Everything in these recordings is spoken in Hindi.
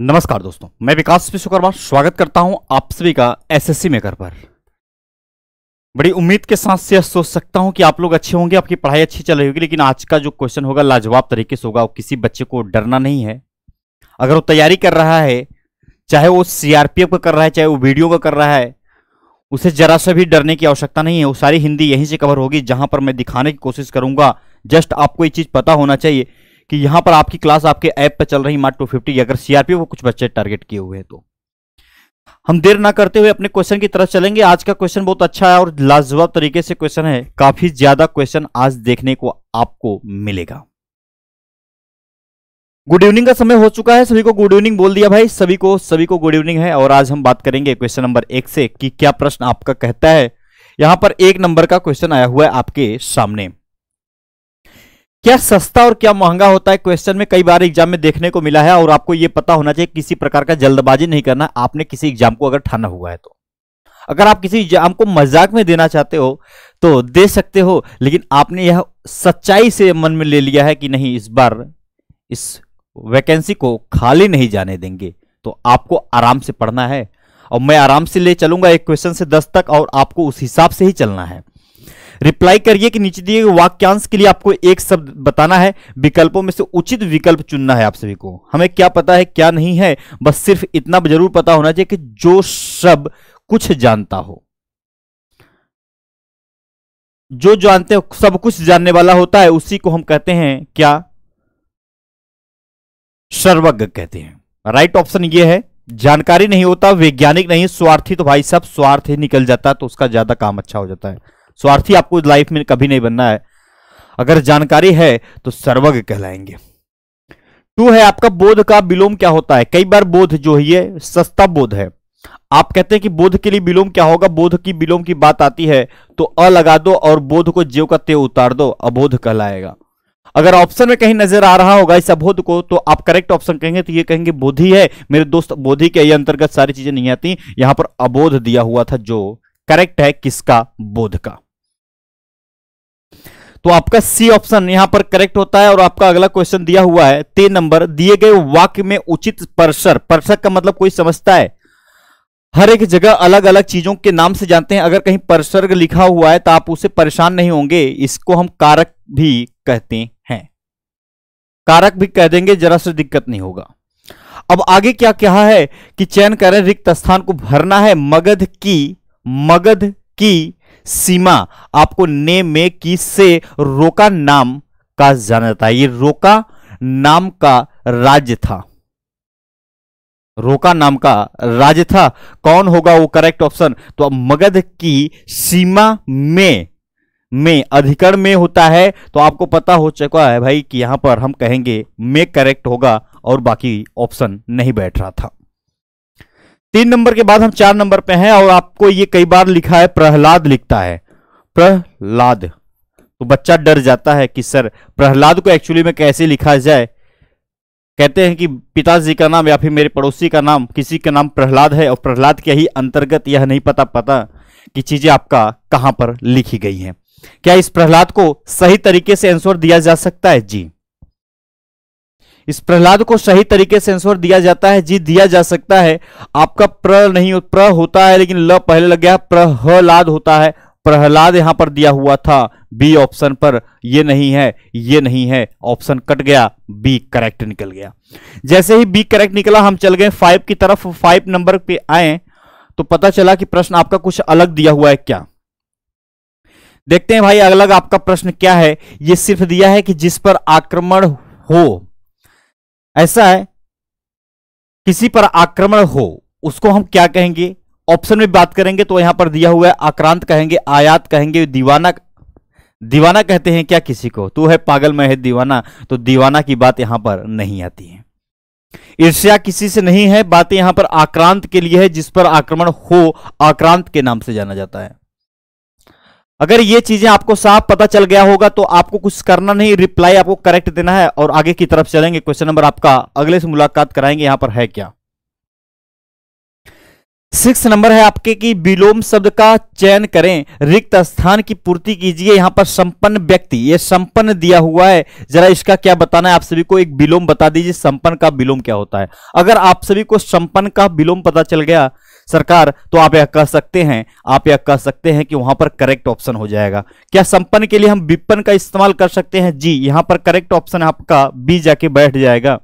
नमस्कार दोस्तों मैं विकास विश्वकर्मा स्वागत करता हूं आप सभी का एसएससी मेकर पर बड़ी उम्मीद के साथ से सोच सकता हूं कि आप लोग अच्छे होंगे आपकी पढ़ाई अच्छी चल रही होगी लेकिन आज का जो क्वेश्चन होगा लाजवाब तरीके से होगा किसी बच्चे को डरना नहीं है अगर वो तैयारी कर रहा है चाहे वो सीआरपीएफ का कर रहा है चाहे वो वीडियो का कर रहा है उसे जरा सा भी डरने की आवश्यकता नहीं है वो सारी हिंदी यहीं से कवर होगी जहां पर मैं दिखाने की कोशिश करूंगा जस्ट आपको ये चीज पता होना चाहिए कि यहां पर आपकी क्लास आपके ऐप पर चल रही मार्ट टू फिफ्टी अगर सीआरपी को कुछ बच्चे टारगेट किए हुए हैं तो हम देर ना करते हुए अपने क्वेश्चन की तरफ चलेंगे आज का क्वेश्चन बहुत अच्छा है और लाजवाब तरीके से क्वेश्चन है काफी ज्यादा क्वेश्चन आज देखने को आपको मिलेगा गुड इवनिंग का समय हो चुका है सभी को गुड इवनिंग बोल दिया भाई सभी को सभी को गुड इवनिंग है और आज हम बात करेंगे क्वेश्चन नंबर एक से कि क्या प्रश्न आपका कहता है यहां पर एक नंबर का क्वेश्चन आया हुआ है आपके सामने क्या सस्ता और क्या महंगा होता है क्वेश्चन में कई बार एग्जाम में देखने को मिला है और आपको यह पता होना चाहिए किसी प्रकार का जल्दबाजी नहीं करना आपने किसी एग्जाम को अगर ठाना हुआ है तो अगर आप किसी एग्जाम को मजाक में देना चाहते हो तो दे सकते हो लेकिन आपने यह सच्चाई से मन में ले लिया है कि नहीं इस बार इस वैकेंसी को खाली नहीं जाने देंगे तो आपको आराम से पढ़ना है और मैं आराम से ले चलूंगा एक क्वेश्चन से दस तक और आपको उस हिसाब से ही चलना है रिप्लाई करिए कि नीचे दिए वाक्यांश के लिए आपको एक शब्द बताना है विकल्पों में से उचित विकल्प चुनना है आप सभी को हमें क्या पता है क्या नहीं है बस सिर्फ इतना जरूर पता होना चाहिए कि जो शब्द कुछ जानता हो जो जानते हो सब कुछ जानने वाला होता है उसी को हम कहते हैं क्या सर्वज्ञ कहते हैं राइट ऑप्शन ये है जानकारी नहीं होता वैज्ञानिक नहीं स्वार्थी तो भाई साहब स्वार्थ ही निकल जाता है तो उसका ज्यादा काम अच्छा हो जाता है स्वार्थी आपको लाइफ में कभी नहीं बनना है अगर जानकारी है तो सर्वज्ञ कहलाएंगे टू है आपका बोध का विलोम क्या होता है कई बार बोध जो है ये सस्ता बोध है आप कहते हैं कि बोध के लिए विलोम क्या होगा बोध की विलोम की बात आती है तो अ लगा दो और बोध को ज्यो का ते उतार दो अबोध कहलाएगा अगर ऑप्शन में कहीं नजर आ रहा होगा इस अबोध को तो आप करेक्ट ऑप्शन कहेंगे तो ये कहेंगे बोधि है मेरे दोस्त बोधि के अंतर्गत सारी चीजें नहीं आती यहां पर अबोध दिया हुआ था जो करेक्ट है किसका बोध का तो आपका सी ऑप्शन यहां पर करेक्ट होता है और आपका अगला क्वेश्चन दिया हुआ है तीन नंबर दिए गए वाक्य में उचित परसर परसर का मतलब कोई समझता है हर एक जगह अलग अलग चीजों के नाम से जानते हैं अगर कहीं परसर्ग लिखा हुआ है तो आप उसे परेशान नहीं होंगे इसको हम कारक भी कहते हैं कारक भी कह देंगे जरा से दिक्कत नहीं होगा अब आगे क्या क्या है कि चयन करें रिक्त स्थान को भरना है मगध की मगध की सीमा आपको ने में की से रोका नाम का जाना था ये रोका नाम का राज्य था रोका नाम का राज्य था कौन होगा वो करेक्ट ऑप्शन तो अब मगध की सीमा में में अधिकरण में होता है तो आपको पता हो चुका है भाई कि यहां पर हम कहेंगे में करेक्ट होगा और बाकी ऑप्शन नहीं बैठ रहा था तीन नंबर के बाद हम चार नंबर पे हैं और आपको ये कई बार लिखा है प्रहलाद लिखता है प्रहलाद तो बच्चा डर जाता है कि सर प्रहलाद को एक्चुअली में कैसे लिखा जाए कहते हैं कि पिताजी का नाम या फिर मेरे पड़ोसी का नाम किसी का नाम प्रहलाद है और प्रहलाद के ही अंतर्गत यह नहीं पता पता कि चीजें आपका कहां पर लिखी गई हैं क्या इस प्रहलाद को सही तरीके से आंसर दिया जा सकता है जी इस प्रहलाद को सही तरीके से आंसर दिया जाता है जी दिया जा सकता है आपका प्र नहीं प्र होता है लेकिन ल पहले लग गया प्रहलाद होता है प्रहलाद यहां पर दिया हुआ था बी ऑप्शन पर ये नहीं है ये नहीं है ऑप्शन कट गया बी करेक्ट निकल गया जैसे ही बी करेक्ट निकला हम चल गए फाइव की तरफ फाइव नंबर पे आए तो पता चला कि प्रश्न आपका कुछ अलग दिया हुआ है क्या देखते हैं भाई अलग आपका प्रश्न क्या है ये सिर्फ दिया है कि जिस पर आक्रमण हो ऐसा है किसी पर आक्रमण हो उसको हम क्या कहेंगे ऑप्शन में बात करेंगे तो यहां पर दिया हुआ है आक्रांत कहेंगे आयात कहेंगे दीवाना दीवाना कहते हैं क्या किसी को तू है पागल में है दीवाना तो दीवाना की बात यहां पर नहीं आती है ईर्ष्या किसी से नहीं है बातें यहां पर आक्रांत के लिए है जिस पर आक्रमण हो आक्रांत के नाम से जाना जाता है अगर ये चीजें आपको साफ पता चल गया होगा तो आपको कुछ करना नहीं रिप्लाई आपको करेक्ट देना है और आगे की तरफ चलेंगे क्वेश्चन नंबर आपका अगले से मुलाकात कराएंगे यहां पर है क्या सिक्स नंबर है आपके की विलोम शब्द का चयन करें रिक्त स्थान की पूर्ति कीजिए यहां पर संपन्न व्यक्ति ये संपन्न दिया हुआ है जरा इसका क्या बताना है आप सभी को एक विलोम बता दीजिए संपन्न का विलोम क्या होता है अगर आप सभी को संपन्न का विलोम पता चल गया सरकार तो आप यह कह सकते हैं आप यह कह सकते हैं कि वहां पर करेक्ट ऑप्शन हो जाएगा क्या संपन्न के लिए हम विपन्न का इस्तेमाल कर सकते हैं जी यहां पर करेक्ट ऑप्शन आपका बी जाके बैठ जाएगा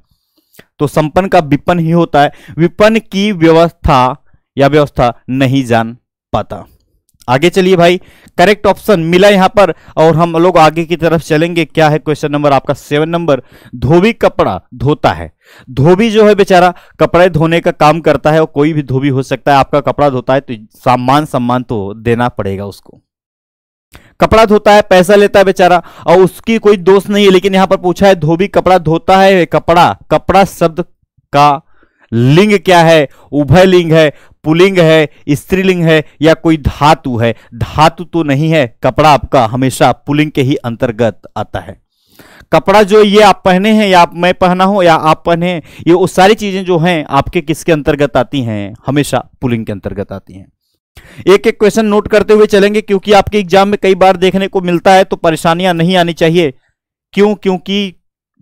तो संपन्न का विपन्न ही होता है विपन्न की व्यवस्था या व्यवस्था नहीं जान पाता आगे चलिए भाई करेक्ट ऑप्शन मिला यहां पर और हम लोग आगे की तरफ चलेंगे क्या है क्वेश्चन नंबर आपका सेवन नंबर धोबी कपड़ा धोता है धोबी जो है बेचारा कपड़े धोने का काम करता है और कोई भी धोबी हो सकता है आपका कपड़ा धोता है तो सम्मान सम्मान तो देना पड़ेगा उसको कपड़ा धोता है पैसा लेता है बेचारा और उसकी कोई दोस्त नहीं है लेकिन यहां पर पूछा है धोबी कपड़ा धोता है कपड़ा कपड़ा शब्द का लिंग क्या है उभय लिंग है पुलिंग है स्त्रीलिंग है या कोई धातु है धातु तो नहीं है कपड़ा आपका हमेशा पुलिंग के ही अंतर्गत आता है कपड़ा जो ये आप पहने हैं या आप मैं पहना हूं या आप पहने ये वो सारी चीजें जो हैं आपके किसके अंतर्गत आती हैं हमेशा पुलिंग के अंतर्गत आती हैं एक एक क्वेश्चन नोट करते हुए चलेंगे क्योंकि आपके एग्जाम में कई बार देखने को मिलता है तो परेशानियां नहीं आनी चाहिए क्यों क्योंकि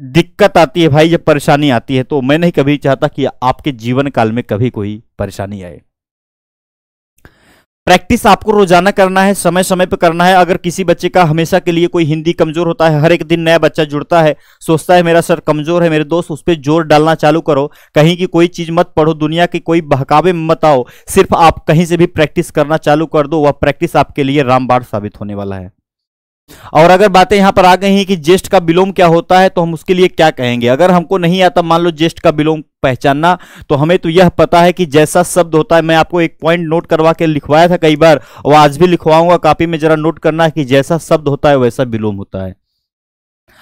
दिक्कत आती है भाई जब परेशानी आती है तो मैं नहीं कभी चाहता कि आपके जीवन काल में कभी कोई परेशानी आए प्रैक्टिस आपको रोजाना करना है समय समय पर करना है अगर किसी बच्चे का हमेशा के लिए कोई हिंदी कमजोर होता है हर एक दिन नया बच्चा जुड़ता है सोचता है मेरा सर कमजोर है मेरे दोस्त उस पर जोर डालना चालू करो कहीं की कोई चीज मत पढ़ो दुनिया के कोई बहकावे मत आओ सिर्फ आप कहीं से भी प्रैक्टिस करना चालू कर दो वह प्रैक्टिस आपके लिए रामबाड़ साबित होने वाला है और अगर बातें यहां पर आ गई हैं कि जेस्ट का विलोम क्या होता है तो हम उसके लिए क्या कहेंगे अगर हमको नहीं आता मान लो जेस्ट का विलोम पहचानना तो हमें तो यह पता है कि जैसा शब्द होता है मैं आपको एक पॉइंट नोट करवा के लिखवाया था कई बार और आज भी लिखवाऊंगा कॉपी में जरा नोट करना कि जैसा शब्द होता है वैसा विलोम होता है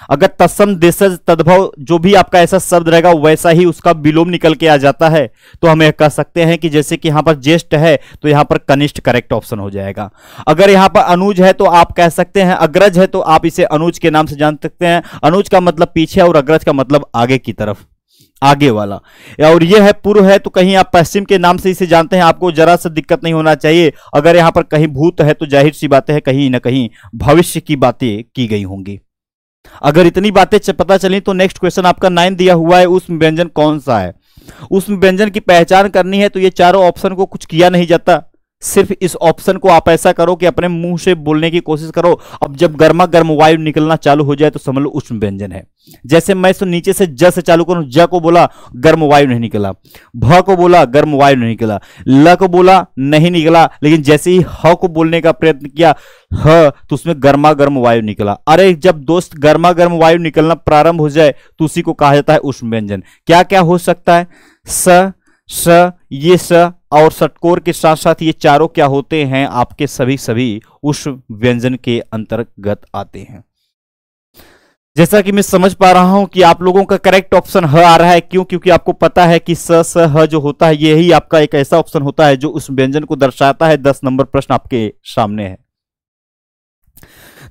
अगर तत्सम देशज तद्भव जो भी आपका ऐसा शब्द रहेगा वैसा ही उसका विलोम निकल के आ जाता है तो हम यह कह सकते हैं कि जैसे कि यहां पर ज्येष्ठ है तो यहां पर कनिष्ठ करेक्ट ऑप्शन हो जाएगा अगर यहां पर अनुज है तो आप कह सकते हैं अग्रज है तो आप इसे अनुज के नाम से जान सकते हैं अनुज का मतलब पीछे और अग्रज का मतलब आगे की तरफ आगे वाला और यह है पूर्व है तो कहीं आप पश्चिम के नाम से इसे जानते हैं आपको जरा सा दिक्कत नहीं होना चाहिए अगर यहां पर कहीं भूत है तो जाहिर सी बातें हैं कहीं ना कहीं भविष्य की बातें की गई होंगी अगर इतनी बातें पता चली तो नेक्स्ट क्वेश्चन आपका नाइन दिया हुआ है उस व्यंजन कौन सा है उस व्यंजन की पहचान करनी है तो ये चारों ऑप्शन को कुछ किया नहीं जाता सिर्फ इस ऑप्शन को आप ऐसा करो कि अपने मुंह से बोलने की कोशिश करो अब जब गर्मा गर्म वायु निकलना चालू हो जाए तो समझ लो उष्ण व्यंजन है जैसे मैं तो नीचे से ज से चालू करूं ज को बोला गर्म वायु नहीं निकला भ को बोला गर्म वायु नहीं निकला ल को बोला नहीं निकला लेकिन जैसे ही ह को बोलने का प्रयत्न किया ह तो उसमें गर्मा गर्म वायु निकला अरे जब दोस्त गर्मा गर्म वायु निकलना प्रारंभ हो जाए तो उसी को कहा जाता है उष्ण व्यंजन क्या क्या हो सकता है स स ये स और सटकोर के साथ साथ ये चारों क्या होते हैं आपके सभी सभी उस व्यंजन के अंतर्गत आते हैं जैसा कि मैं समझ पा रहा हूं कि आप लोगों का करेक्ट ऑप्शन ह आ रहा है क्यों क्योंकि आपको पता है कि स स ह जो होता है यही आपका एक ऐसा ऑप्शन होता है जो उस व्यंजन को दर्शाता है दस नंबर प्रश्न आपके सामने है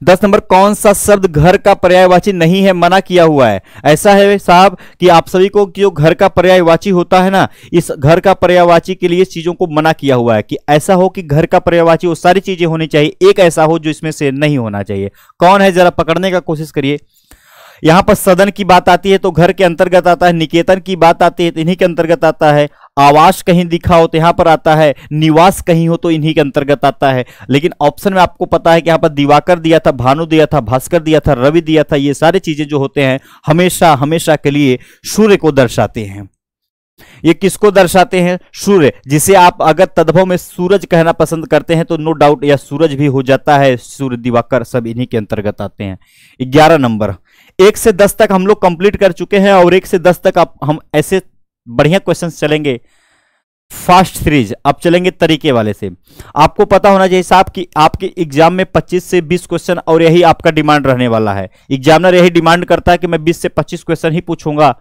दस नंबर कौन सा शब्द घर का पर्यायवाची नहीं है मना किया हुआ है ऐसा है साहब कि आप सभी को जो घर का पर्यायवाची होता है ना इस घर का पर्यायवाची के लिए चीजों को मना किया हुआ है कि ऐसा हो कि घर का पर्यायवाची वो सारी चीजें होनी चाहिए एक ऐसा हो जो इसमें से नहीं होना चाहिए कौन है जरा पकड़ने का कोशिश करिए यहां पर सदन की बात आती है तो घर के अंतर्गत आता है निकेतन की बात आती है तो इन्हीं के अंतर्गत आता है आवास कहीं दिखा हो तो यहां पर आता है निवास कहीं हो तो इन्हीं के अंतर्गत आता है लेकिन ऑप्शन में आपको पता है कि यहां पर दिवाकर दिया था भानु दिया था भास्कर दिया था रवि दिया था ये सारी चीजें जो होते हैं हमेशा हमेशा के लिए सूर्य को दर्शाते हैं ये किसको दर्शाते हैं सूर्य जिसे आप अगर तद्भव में सूरज कहना पसंद करते हैं तो नो डाउट या सूरज भी हो जाता है सूर्य दिवाकर सब इन्हीं के अंतर्गत आते हैं ग्यारह नंबर एक से दस तक हम लोग कंप्लीट कर चुके हैं और एक से दस तक आप हम ऐसे बढ़िया क्वेश्चन चलेंगे फास्ट सीरीज अब चलेंगे तरीके वाले से आपको पता होना चाहिए साहब कि आपके एग्जाम में 25 से 20 क्वेश्चन और यही आपका डिमांड रहने वाला है एग्जामिनर यही डिमांड करता है कि मैं 20 से 25 क्वेश्चन ही पूछूंगा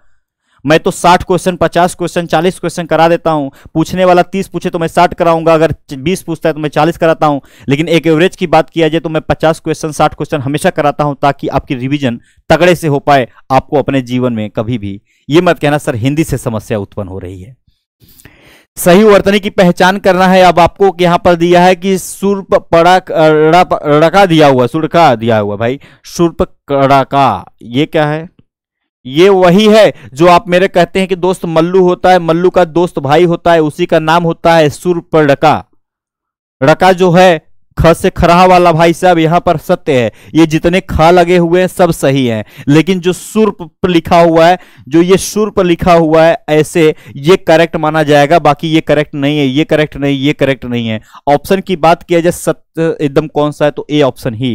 मैं तो 60 क्वेश्चन 50 क्वेश्चन 40 क्वेश्चन करा देता हूं पूछने वाला 30 पूछे तो मैं 60 कराऊंगा अगर 20 पूछता है तो मैं 40 कराता हूं लेकिन एक एवरेज की बात किया जाए तो मैं 50 क्वेश्चन 60 क्वेश्चन हमेशा कराता हूं ताकि आपकी रिवीजन तगड़े से हो पाए आपको अपने जीवन में कभी भी यह मत कहना सर हिंदी से समस्या उत्पन्न हो रही है सही वर्तनी की पहचान करना है अब आपको यहां पर दिया है कि सुर्प पड़ा रका दिया हुआ सुरखा दिया हुआ भाई सुर्प कड़ाका ये क्या है ये वही है जो आप मेरे कहते हैं कि दोस्त मल्लू होता है मल्लू का दोस्त भाई होता है उसी का नाम होता है सुरपड़का रका जो है ख से खरा वाला भाई साहब यहां पर सत्य है ये जितने ख लगे हुए हैं सब सही हैं लेकिन जो सुर पर लिखा हुआ है जो ये सुर पर लिखा हुआ है ऐसे ये करेक्ट माना जाएगा बाकी ये करेक्ट नहीं है ये करेक्ट नहीं ये करेक्ट नहीं है ऑप्शन की बात किया जाए सत्य एकदम कौन सा है तो ए ऑप्शन ही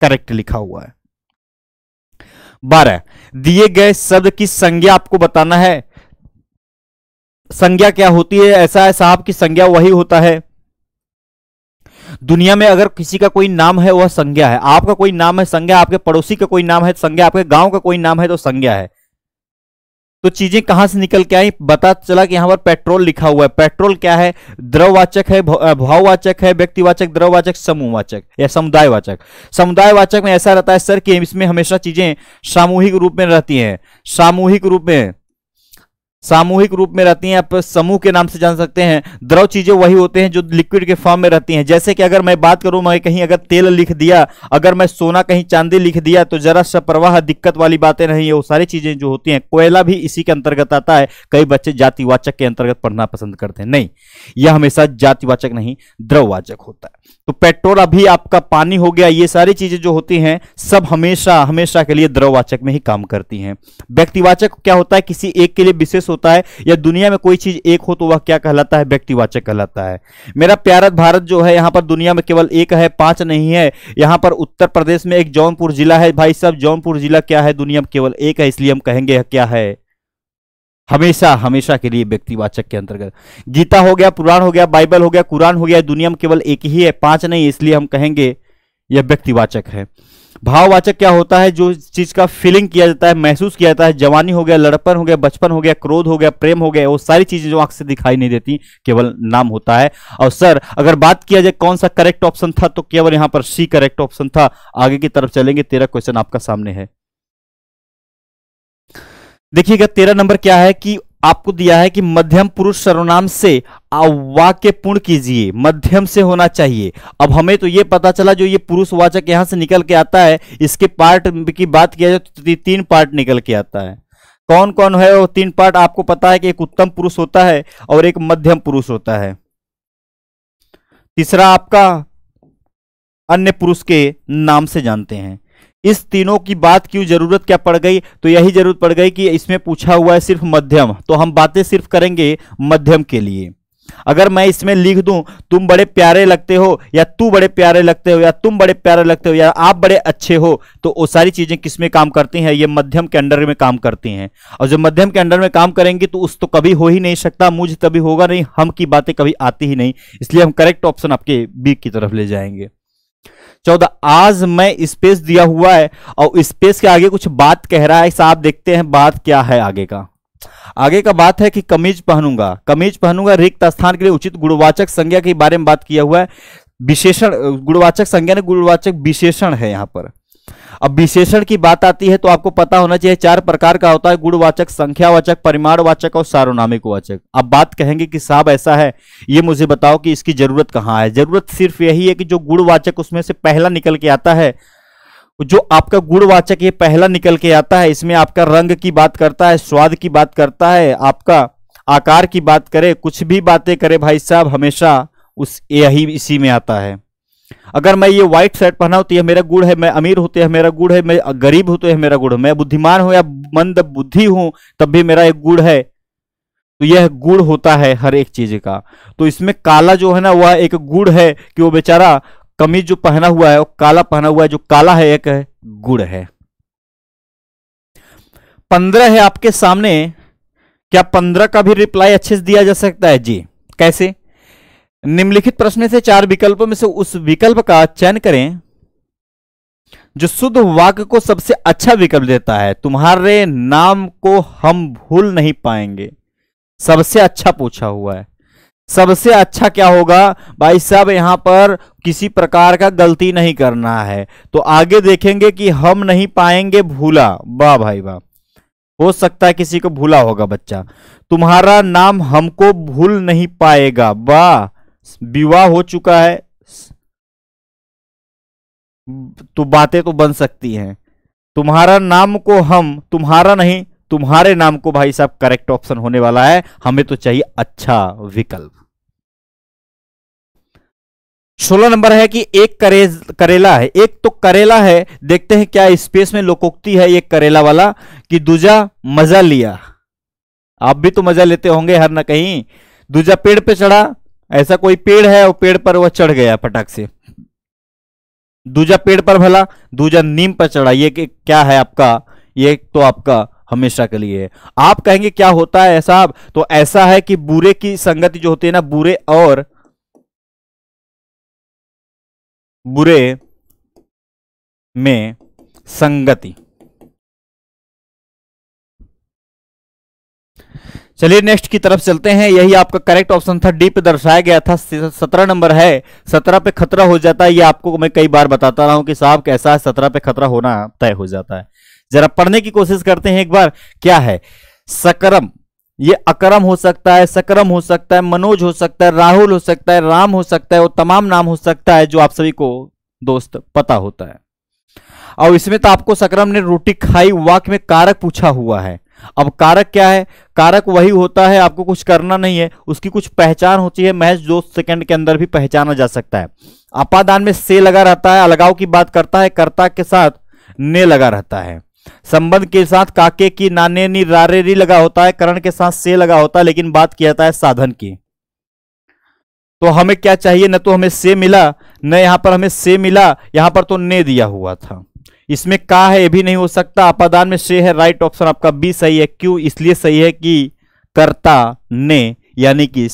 करेक्ट लिखा हुआ है बारह दिए गए शब्द की संज्ञा आपको बताना है संज्ञा क्या होती है ऐसा है साहब की संज्ञा वही होता है दुनिया में अगर किसी का कोई नाम है वह संज्ञा है आपका कोई नाम है संज्ञा आपके पड़ोसी का कोई नाम है संज्ञा आपके गांव का कोई नाम है तो संज्ञा है तो चीजें कहां से निकल के आई बता चला कि यहां पर पेट्रोल लिखा हुआ है पेट्रोल क्या है द्रववाचक है भाववाचक है व्यक्तिवाचक द्रववाचक समूहवाचक या समुदायवाचक समुदायवाचक में ऐसा रहता है सर कि इसमें हमेशा चीजें सामूहिक रूप में रहती हैं सामूहिक रूप में सामूहिक रूप में रहती हैं आप समूह के नाम से जान सकते हैं द्रव चीजें वही होते हैं जो लिक्विड के फॉर्म में रहती हैं जैसे कि अगर मैं बात करूं मैं कहीं अगर तेल लिख दिया अगर मैं सोना कहीं चांदी लिख दिया तो जरा सा प्रवाह दिक्कत वाली बातें नहीं है वो सारी चीजें जो होती हैं कोयला भी इसी के अंतर्गत आता है कई बच्चे जातिवाचक के अंतर्गत पढ़ना पसंद करते हैं नहीं यह हमेशा जातिवाचक नहीं द्रववाचक होता है तो पेट्रोल अभी आपका पानी हो गया ये सारी चीजें जो होती हैं सब हमेशा हमेशा के लिए द्रववाचक में ही काम करती हैं व्यक्तिवाचक क्या होता है किसी एक के लिए विशेष होता है या दुनिया में कोई चीज एक हो तो वह क्या कहलाता है व्यक्तिवाचक कहलाता है मेरा प्यारा भारत जो है यहाँ पर दुनिया में केवल एक है पांच नहीं है यहाँ पर उत्तर प्रदेश में एक जौनपुर जिला है भाई साहब जौनपुर जिला क्या है दुनिया में केवल एक है इसलिए हम कहेंगे क्या है हमेशा हमेशा के लिए व्यक्तिवाचक के अंतर्गत गीता हो गया पुराण हो गया बाइबल हो गया कुरान हो गया दुनिया में केवल एक ही है पांच नहीं इसलिए हम कहेंगे यह व्यक्तिवाचक है भाववाचक क्या होता है जो चीज का फीलिंग किया जाता है महसूस किया जाता है जवानी हो गया लड़पन हो गया बचपन हो गया क्रोध हो गया प्रेम हो गया वो सारी चीजें जो आंख से दिखाई नहीं देती केवल नाम होता है और सर अगर बात किया जाए कौन सा करेक्ट ऑप्शन था तो केवल यहां पर सी करेक्ट ऑप्शन था आगे की तरफ चलेंगे तेरह क्वेश्चन आपका सामने है देखिएगा तेरह नंबर क्या है कि आपको दिया है कि मध्यम पुरुष सर्वनाम से वाक्य पूर्ण कीजिए मध्यम से होना चाहिए अब हमें तो यह पता चला जो ये पुरुषवाचक यहां से निकल के आता है इसके पार्ट की बात किया जाए तो तीन पार्ट निकल के आता है कौन कौन है वो तीन पार्ट आपको पता है कि एक उत्तम पुरुष होता है और एक मध्यम पुरुष होता है तीसरा आपका अन्य पुरुष के नाम से जानते हैं इस तीनों की बात क्यों जरूरत क्या पड़ गई तो यही जरूरत पड़ गई कि इसमें पूछा हुआ है सिर्फ मध्यम तो हम बातें सिर्फ करेंगे मध्यम के लिए अगर मैं इसमें लिख दूं तुम बड़े प्यारे लगते हो या तू बड़े प्यारे लगते हो या तुम बड़े प्यारे लगते हो या आप बड़े अच्छे हो तो वो सारी चीजें किसमें काम करती हैं ये मध्यम के अंडर में काम करती हैं और जब मध्यम के अंडर में काम करेंगी तो उस तो कभी हो ही नहीं सकता मुझ तभी होगा नहीं हम की बातें कभी आती ही नहीं इसलिए हम करेक्ट ऑप्शन आपके बी की तरफ ले जाएंगे चौदह आज मैं स्पेस दिया हुआ है और स्पेस के आगे कुछ बात कह रहा है साहब देखते हैं बात क्या है आगे का आगे का बात है कि कमीज पहनूंगा कमीज पहनूंगा रिक्त स्थान के लिए उचित गुणवाचक संज्ञा के बारे में बात किया हुआ है विशेषण गुणवाचक संज्ञा ने गुणवाचक विशेषण है यहां पर अब विशेषण की बात आती है तो आपको पता होना चाहिए चार प्रकार का होता है गुणवाचक संख्यावाचक परिमाणवाचक और सार्वनामिक वाचक अब बात कहेंगे कि साहब ऐसा है ये मुझे बताओ कि इसकी जरूरत कहाँ है जरूरत सिर्फ यही है कि जो गुणवाचक उसमें से पहला निकल के आता है जो आपका गुणवाचक ये पहला निकल के आता है इसमें आपका रंग की बात करता है स्वाद की बात करता है आपका आकार की बात करे कुछ भी बातें करे भाई साहब हमेशा उस यही इसी में आता है अगर मैं ये व्हाइट शर्ट पहना होती तो यह मेरा गुड़ है मैं अमीर होते तो है मेरा गुड़ है मैं गरीब होते तो है मेरा गुड़ मैं बुद्धिमान हूं या मंद बुद्धि हूं तब भी मेरा एक गुड़ है तो यह गुड़ होता है हर एक चीज का तो इसमें काला जो है ना वह एक गुड़ है कि वो बेचारा कमीज जो पहना हुआ है वो काला पहना हुआ है जो काला है एक है गुड़ है पंद्रह है आपके सामने क्या पंद्रह का भी रिप्लाई अच्छे से दिया जा सकता है जी कैसे निम्नलिखित प्रश्न से चार विकल्पों में से उस विकल्प का चयन करें जो शुद्ध वाक्य को सबसे अच्छा विकल्प देता है तुम्हारे नाम को हम भूल नहीं पाएंगे सबसे अच्छा पूछा हुआ है सबसे अच्छा क्या होगा भाई साहब यहां पर किसी प्रकार का गलती नहीं करना है तो आगे देखेंगे कि हम नहीं पाएंगे भूला वाह भाई वाह हो सकता है किसी को भूला होगा बच्चा तुम्हारा नाम हमको भूल नहीं पाएगा वाह विवाह हो चुका है तो बातें तो बन सकती हैं तुम्हारा नाम को हम तुम्हारा नहीं तुम्हारे नाम को भाई साहब करेक्ट ऑप्शन होने वाला है हमें तो चाहिए अच्छा विकल्प सोलह नंबर है कि एक करे, करेला है एक तो करेला है देखते हैं क्या स्पेस में लोकोक्ति है ये करेला वाला कि दूजा मजा लिया आप भी तो मजा लेते होंगे हर ना कहीं दूजा पेड़ पे चढ़ा ऐसा कोई पेड़ है और पेड़ पर वह चढ़ गया पटाख से दूजा पेड़ पर भला दूजा नीम पर चढ़ा ये क्या है आपका ये तो आपका हमेशा के लिए आप कहेंगे क्या होता है ऐसा तो ऐसा है कि बुरे की संगति जो होती है ना बुरे और बुरे में संगति चलिए नेक्स्ट की तरफ चलते हैं यही आपका करेक्ट ऑप्शन था डी पे दर्शाया गया था सत्रह नंबर है सत्रह पे खतरा हो जाता है ये आपको मैं कई बार बताता रहा हूं कि साहब कैसा है सत्रह पे खतरा होना तय हो जाता है जरा पढ़ने की कोशिश करते हैं एक बार क्या है सकरम ये अकरम हो सकता है सकरम हो सकता है मनोज हो सकता है राहुल हो सकता है राम हो सकता है वो तमाम नाम हो सकता है जो आप सभी को दोस्त पता होता है और इसमें तो आपको सकरम ने रोटी खाई वाक में कारक पूछा हुआ है अब कारक क्या है कारक वही होता है आपको कुछ करना नहीं है उसकी कुछ पहचान होती है महज दो सेकंड के अंदर भी पहचाना जा सकता है अपादान में से लगा रहता है अलगाव की बात करता है कर्ता के साथ ने लगा रहता है संबंध के साथ काके की नाने नी रारे री लगा होता है करण के साथ से लगा होता है लेकिन बात किया जाता है साधन की तो हमें क्या चाहिए न तो हमें से मिला न यहां पर हमें से मिला यहां पर तो ने दिया हुआ था इसमें का है ये भी नहीं हो सकता अपादान में श्रेय है राइट ऑप्शन आपका बी सही है क्यों इसलिए सही है कि कर्ता ने यानी कि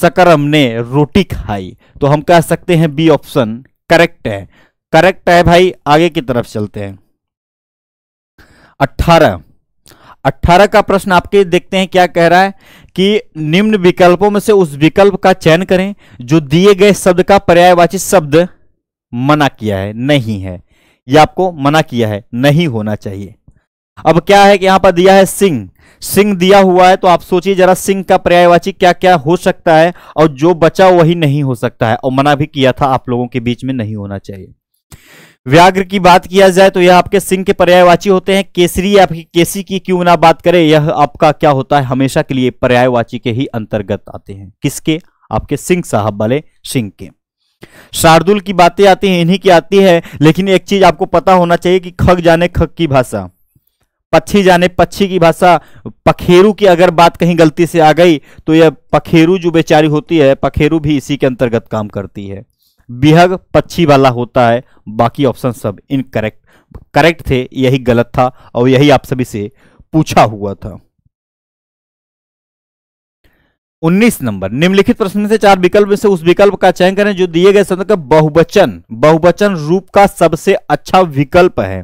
सकरम ने रोटी खाई तो हम कह सकते हैं बी ऑप्शन करेक्ट है करेक्ट है भाई आगे की तरफ चलते हैं अट्ठारह अट्ठारह का प्रश्न आपके देखते हैं क्या कह रहा है कि निम्न विकल्पों में से उस विकल्प का चयन करें जो दिए गए शब्द का पर्यायवाची शब्द मना किया है नहीं है यह आपको मना किया है नहीं होना चाहिए अब क्या है कि यहां पर दिया है सिंह सिंह दिया हुआ है तो आप सोचिए जरा सिंह का पर्यायवाची क्या क्या हो सकता है और जो बचा वही नहीं हो सकता है और मना भी किया था आप लोगों के बीच में नहीं होना चाहिए व्याघ्र की बात किया जाए तो यह आपके सिंह के पर्यायवाची होते हैं केसरी आपकी केसी की क्यों ना बात करें यह आपका क्या होता है हमेशा के लिए पर्यायवाची के ही अंतर्गत आते हैं किसके आपके सिंह साहब वाले सिंह के शार्दुल की बातें आती हैं इन्हीं की आती है लेकिन एक चीज आपको पता होना चाहिए कि खग जाने खग की भाषा पक्षी जाने पक्षी की भाषा पखेरु की अगर बात कहीं गलती से आ गई तो यह पखेरु जो बेचारी होती है पखेरु भी इसी के अंतर्गत काम करती है बिहग पक्षी वाला होता है बाकी ऑप्शन सब इनकरेक्ट करेक्ट थे यही गलत था और यही आप सभी से पूछा हुआ था उन्नीस नंबर निम्नलिखित प्रश्न में से चार विकल्प में से उस विकल्प का चयन करें जो दिए गए शब्द का बहुवचन बहुवचन रूप का सबसे अच्छा विकल्प है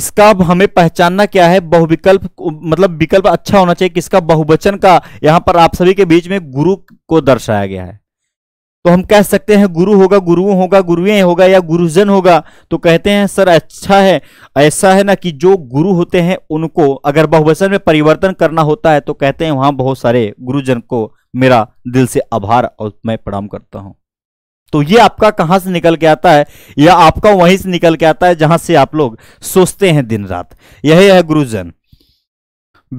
इसका हमें पहचानना क्या है बहुविकल्प मतलब विकल्प अच्छा होना चाहिए किसका बहुवचन का यहां पर आप सभी के बीच में गुरु को दर्शाया गया है तो हम कह सकते हैं गुरु होगा गुरु होगा गुरुएं होगा या गुरुजन होगा तो कहते हैं सर अच्छा है ऐसा है ना कि जो गुरु होते हैं उनको अगर बहुवचन में परिवर्तन करना होता है तो कहते हैं वहां बहुत सारे गुरुजन को मेरा दिल से आभार और मैं प्रणाम करता हूं तो ये आपका कहां से निकल के आता है या आपका वहीं से निकल के आता है जहां से आप लोग सोचते हैं दिन रात यही है गुरुजन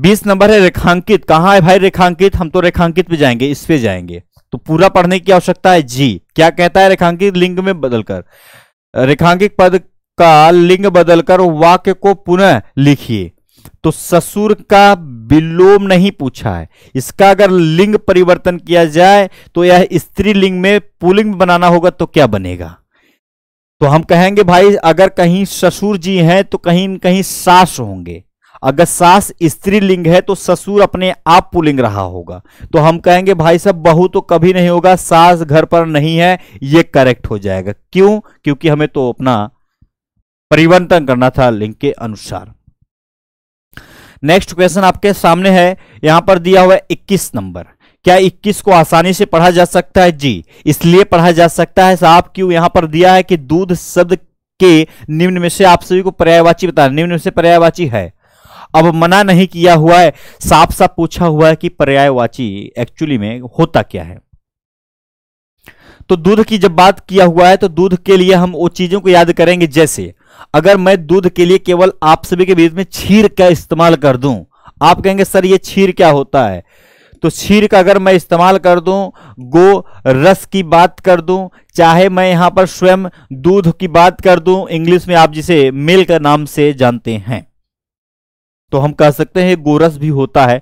बीस नंबर है रेखांकित कहाँ है भाई रेखांकित हम तो रेखांकित पे जाएंगे इस पे जाएंगे तो पूरा पढ़ने की आवश्यकता है जी क्या कहता है रेखांकित लिंग में बदलकर रेखांकित पद का लिंग बदलकर वाक्य को पुनः लिखिए तो ससुर का विलोम नहीं पूछा है इसका अगर लिंग परिवर्तन किया जाए तो यह स्त्री लिंग में पुलिंग बनाना होगा तो क्या बनेगा तो हम कहेंगे भाई अगर कहीं ससुर जी हैं तो कहीं कहीं सास होंगे अगर सास स्त्रीलिंग है तो ससुर अपने आप पुलिंग रहा होगा तो हम कहेंगे भाई साहब बहू तो कभी नहीं होगा सास घर पर नहीं है ये करेक्ट हो जाएगा क्यों क्योंकि हमें तो अपना परिवर्तन करना था लिंग के अनुसार नेक्स्ट क्वेश्चन आपके सामने है यहां पर दिया हुआ इक्कीस नंबर क्या 21 को आसानी से पढ़ा जा सकता है जी इसलिए पढ़ा जा सकता है साहब क्यों यहां पर दिया है कि दूध शब्द के निम्न में से आप सभी को पर्यायवाची बता निम्न में से पर्यायवाची है अब मना नहीं किया हुआ है साफ साफ पूछा हुआ है कि पर्यायवाची एक्चुअली में होता क्या है तो दूध की जब बात किया हुआ है तो दूध के लिए हम वो चीजों को याद करेंगे जैसे अगर मैं दूध के लिए केवल आप सभी के बीच में छीर का इस्तेमाल कर दूं आप कहेंगे सर ये छीर क्या होता है तो छीर का अगर मैं इस्तेमाल कर दूं गो रस की बात कर दूं चाहे मैं यहां पर स्वयं दूध की बात कर दूं इंग्लिश में आप जिसे मिल्क नाम से जानते हैं तो हम कह सकते हैं गोरस भी होता है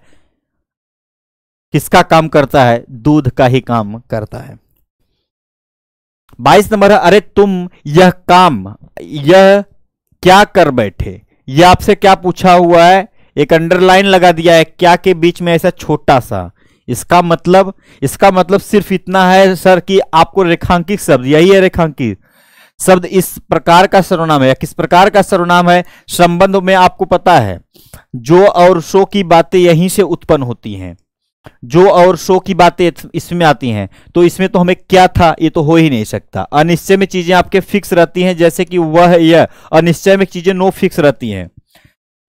किसका काम करता है दूध का ही काम करता है बाईस नंबर है अरे तुम यह काम यह क्या कर बैठे यह आपसे क्या पूछा हुआ है एक अंडरलाइन लगा दिया है क्या के बीच में ऐसा छोटा सा इसका मतलब इसका मतलब सिर्फ इतना है सर कि आपको रेखांकित शब्द यही है रेखांकित शब्द इस प्रकार का सर्वनाम है या किस प्रकार का सर्वनाम है संबंध में आपको पता है जो और सो की बातें यहीं से उत्पन्न होती हैं जो और सो की बातें इसमें आती हैं तो इसमें तो हमें क्या था ये तो हो ही नहीं सकता अनिश्चय में चीजें आपके फिक्स रहती हैं जैसे कि वह यह अनिश्चय में चीजें नो फिक्स रहती हैं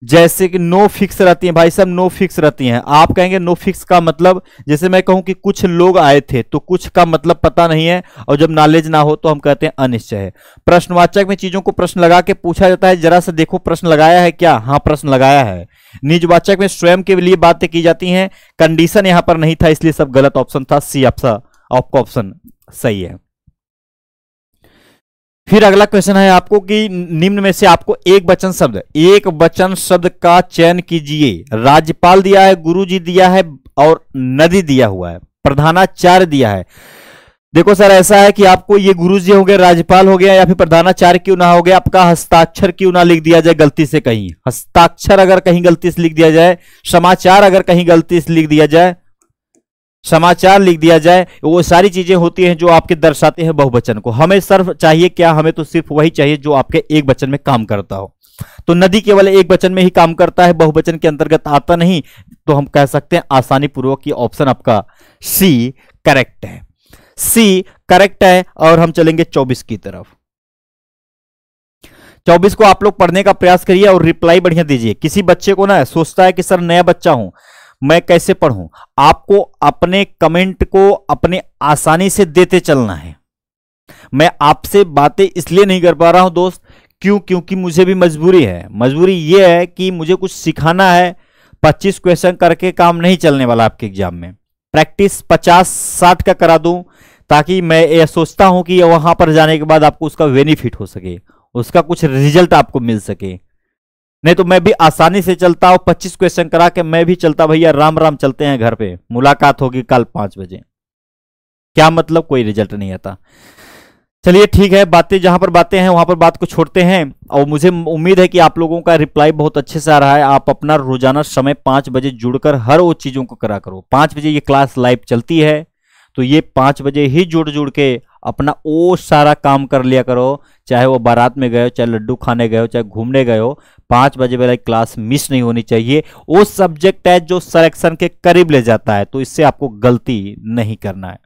जैसे कि नो फिक्स रहती हैं भाई साहब नो फिक्स रहती हैं आप कहेंगे नो फिक्स का मतलब जैसे मैं कहूं कि कुछ लोग आए थे तो कुछ का मतलब पता नहीं है और जब नॉलेज ना हो तो हम कहते हैं अनिश्चय है प्रश्नवाचक में चीजों को प्रश्न लगा के पूछा जाता है जरा सा देखो प्रश्न लगाया है क्या हाँ प्रश्न लगाया है निजवाचक में स्वयं के लिए बातें की जाती है कंडीशन यहां पर नहीं था इसलिए सब गलत ऑप्शन था सी आपका ऑप्शन सही है फिर अगला क्वेश्चन है आपको कि निम्न में से आपको एक वचन शब्द एक वचन शब्द का चयन कीजिए राज्यपाल दिया है गुरुजी दिया है और नदी दिया हुआ है प्रधानाचार्य दिया है देखो सर ऐसा है कि आपको ये गुरु जी हो गए राज्यपाल हो गया या फिर प्रधानाचार्य क्यों ना हो गया आपका हस्ताक्षर क्यों ना लिख दिया जाए गलती से कहीं हस्ताक्षर अगर कहीं गलती से लिख दिया जाए समाचार अगर कहीं गलती से लिख दिया जाए समाचार लिख दिया जाए वो सारी चीजें होती हैं जो आपके दर्शाते हैं बहुवचन को हमें सिर्फ चाहिए क्या हमें तो सिर्फ वही चाहिए जो आपके एक वचन में काम करता हो तो नदी केवल एक वचन में ही काम करता है बहुवचन के अंतर्गत आता नहीं तो हम कह सकते हैं आसानी पूर्वक की ऑप्शन आपका सी करेक्ट है सी करेक्ट है और हम चलेंगे चौबीस की तरफ चौबीस को आप लोग पढ़ने का प्रयास करिए और रिप्लाई बढ़िया दीजिए किसी बच्चे को ना सोचता है कि सर नया बच्चा हूं मैं कैसे पढ़ूं आपको अपने कमेंट को अपने आसानी से देते चलना है मैं आपसे बातें इसलिए नहीं कर पा रहा हूं दोस्त क्यों क्योंकि मुझे भी मजबूरी है मजबूरी यह है कि मुझे कुछ सिखाना है पच्चीस क्वेश्चन करके काम नहीं चलने वाला आपके एग्जाम में प्रैक्टिस पचास साठ का करा दूं ताकि मैं यह सोचता हूं कि वहां पर जाने के बाद आपको उसका बेनिफिट हो सके उसका कुछ रिजल्ट आपको मिल सके नहीं तो मैं भी आसानी से चलता हूँ पच्चीस क्वेश्चन करा के मैं भी चलता भैया राम राम चलते हैं घर पे मुलाकात होगी कल पांच बजे क्या मतलब कोई रिजल्ट नहीं आता चलिए ठीक है बातें जहां पर बातें हैं वहां पर बात को छोड़ते हैं और मुझे उम्मीद है कि आप लोगों का रिप्लाई बहुत अच्छे से आ रहा है आप अपना रोजाना समय पांच बजे जुड़कर हर वो चीजों को करा करो पांच बजे ये क्लास लाइव चलती है तो ये पांच बजे ही जुड़ जुड़ के अपना वो सारा काम कर लिया करो चाहे वो बारात में गए चाहे लड्डू खाने गए चाहे घूमने गए पांच बजे वाली क्लास मिस नहीं होनी चाहिए वो सब्जेक्ट है जो सिलेक्शन के करीब ले जाता है तो इससे आपको गलती नहीं करना है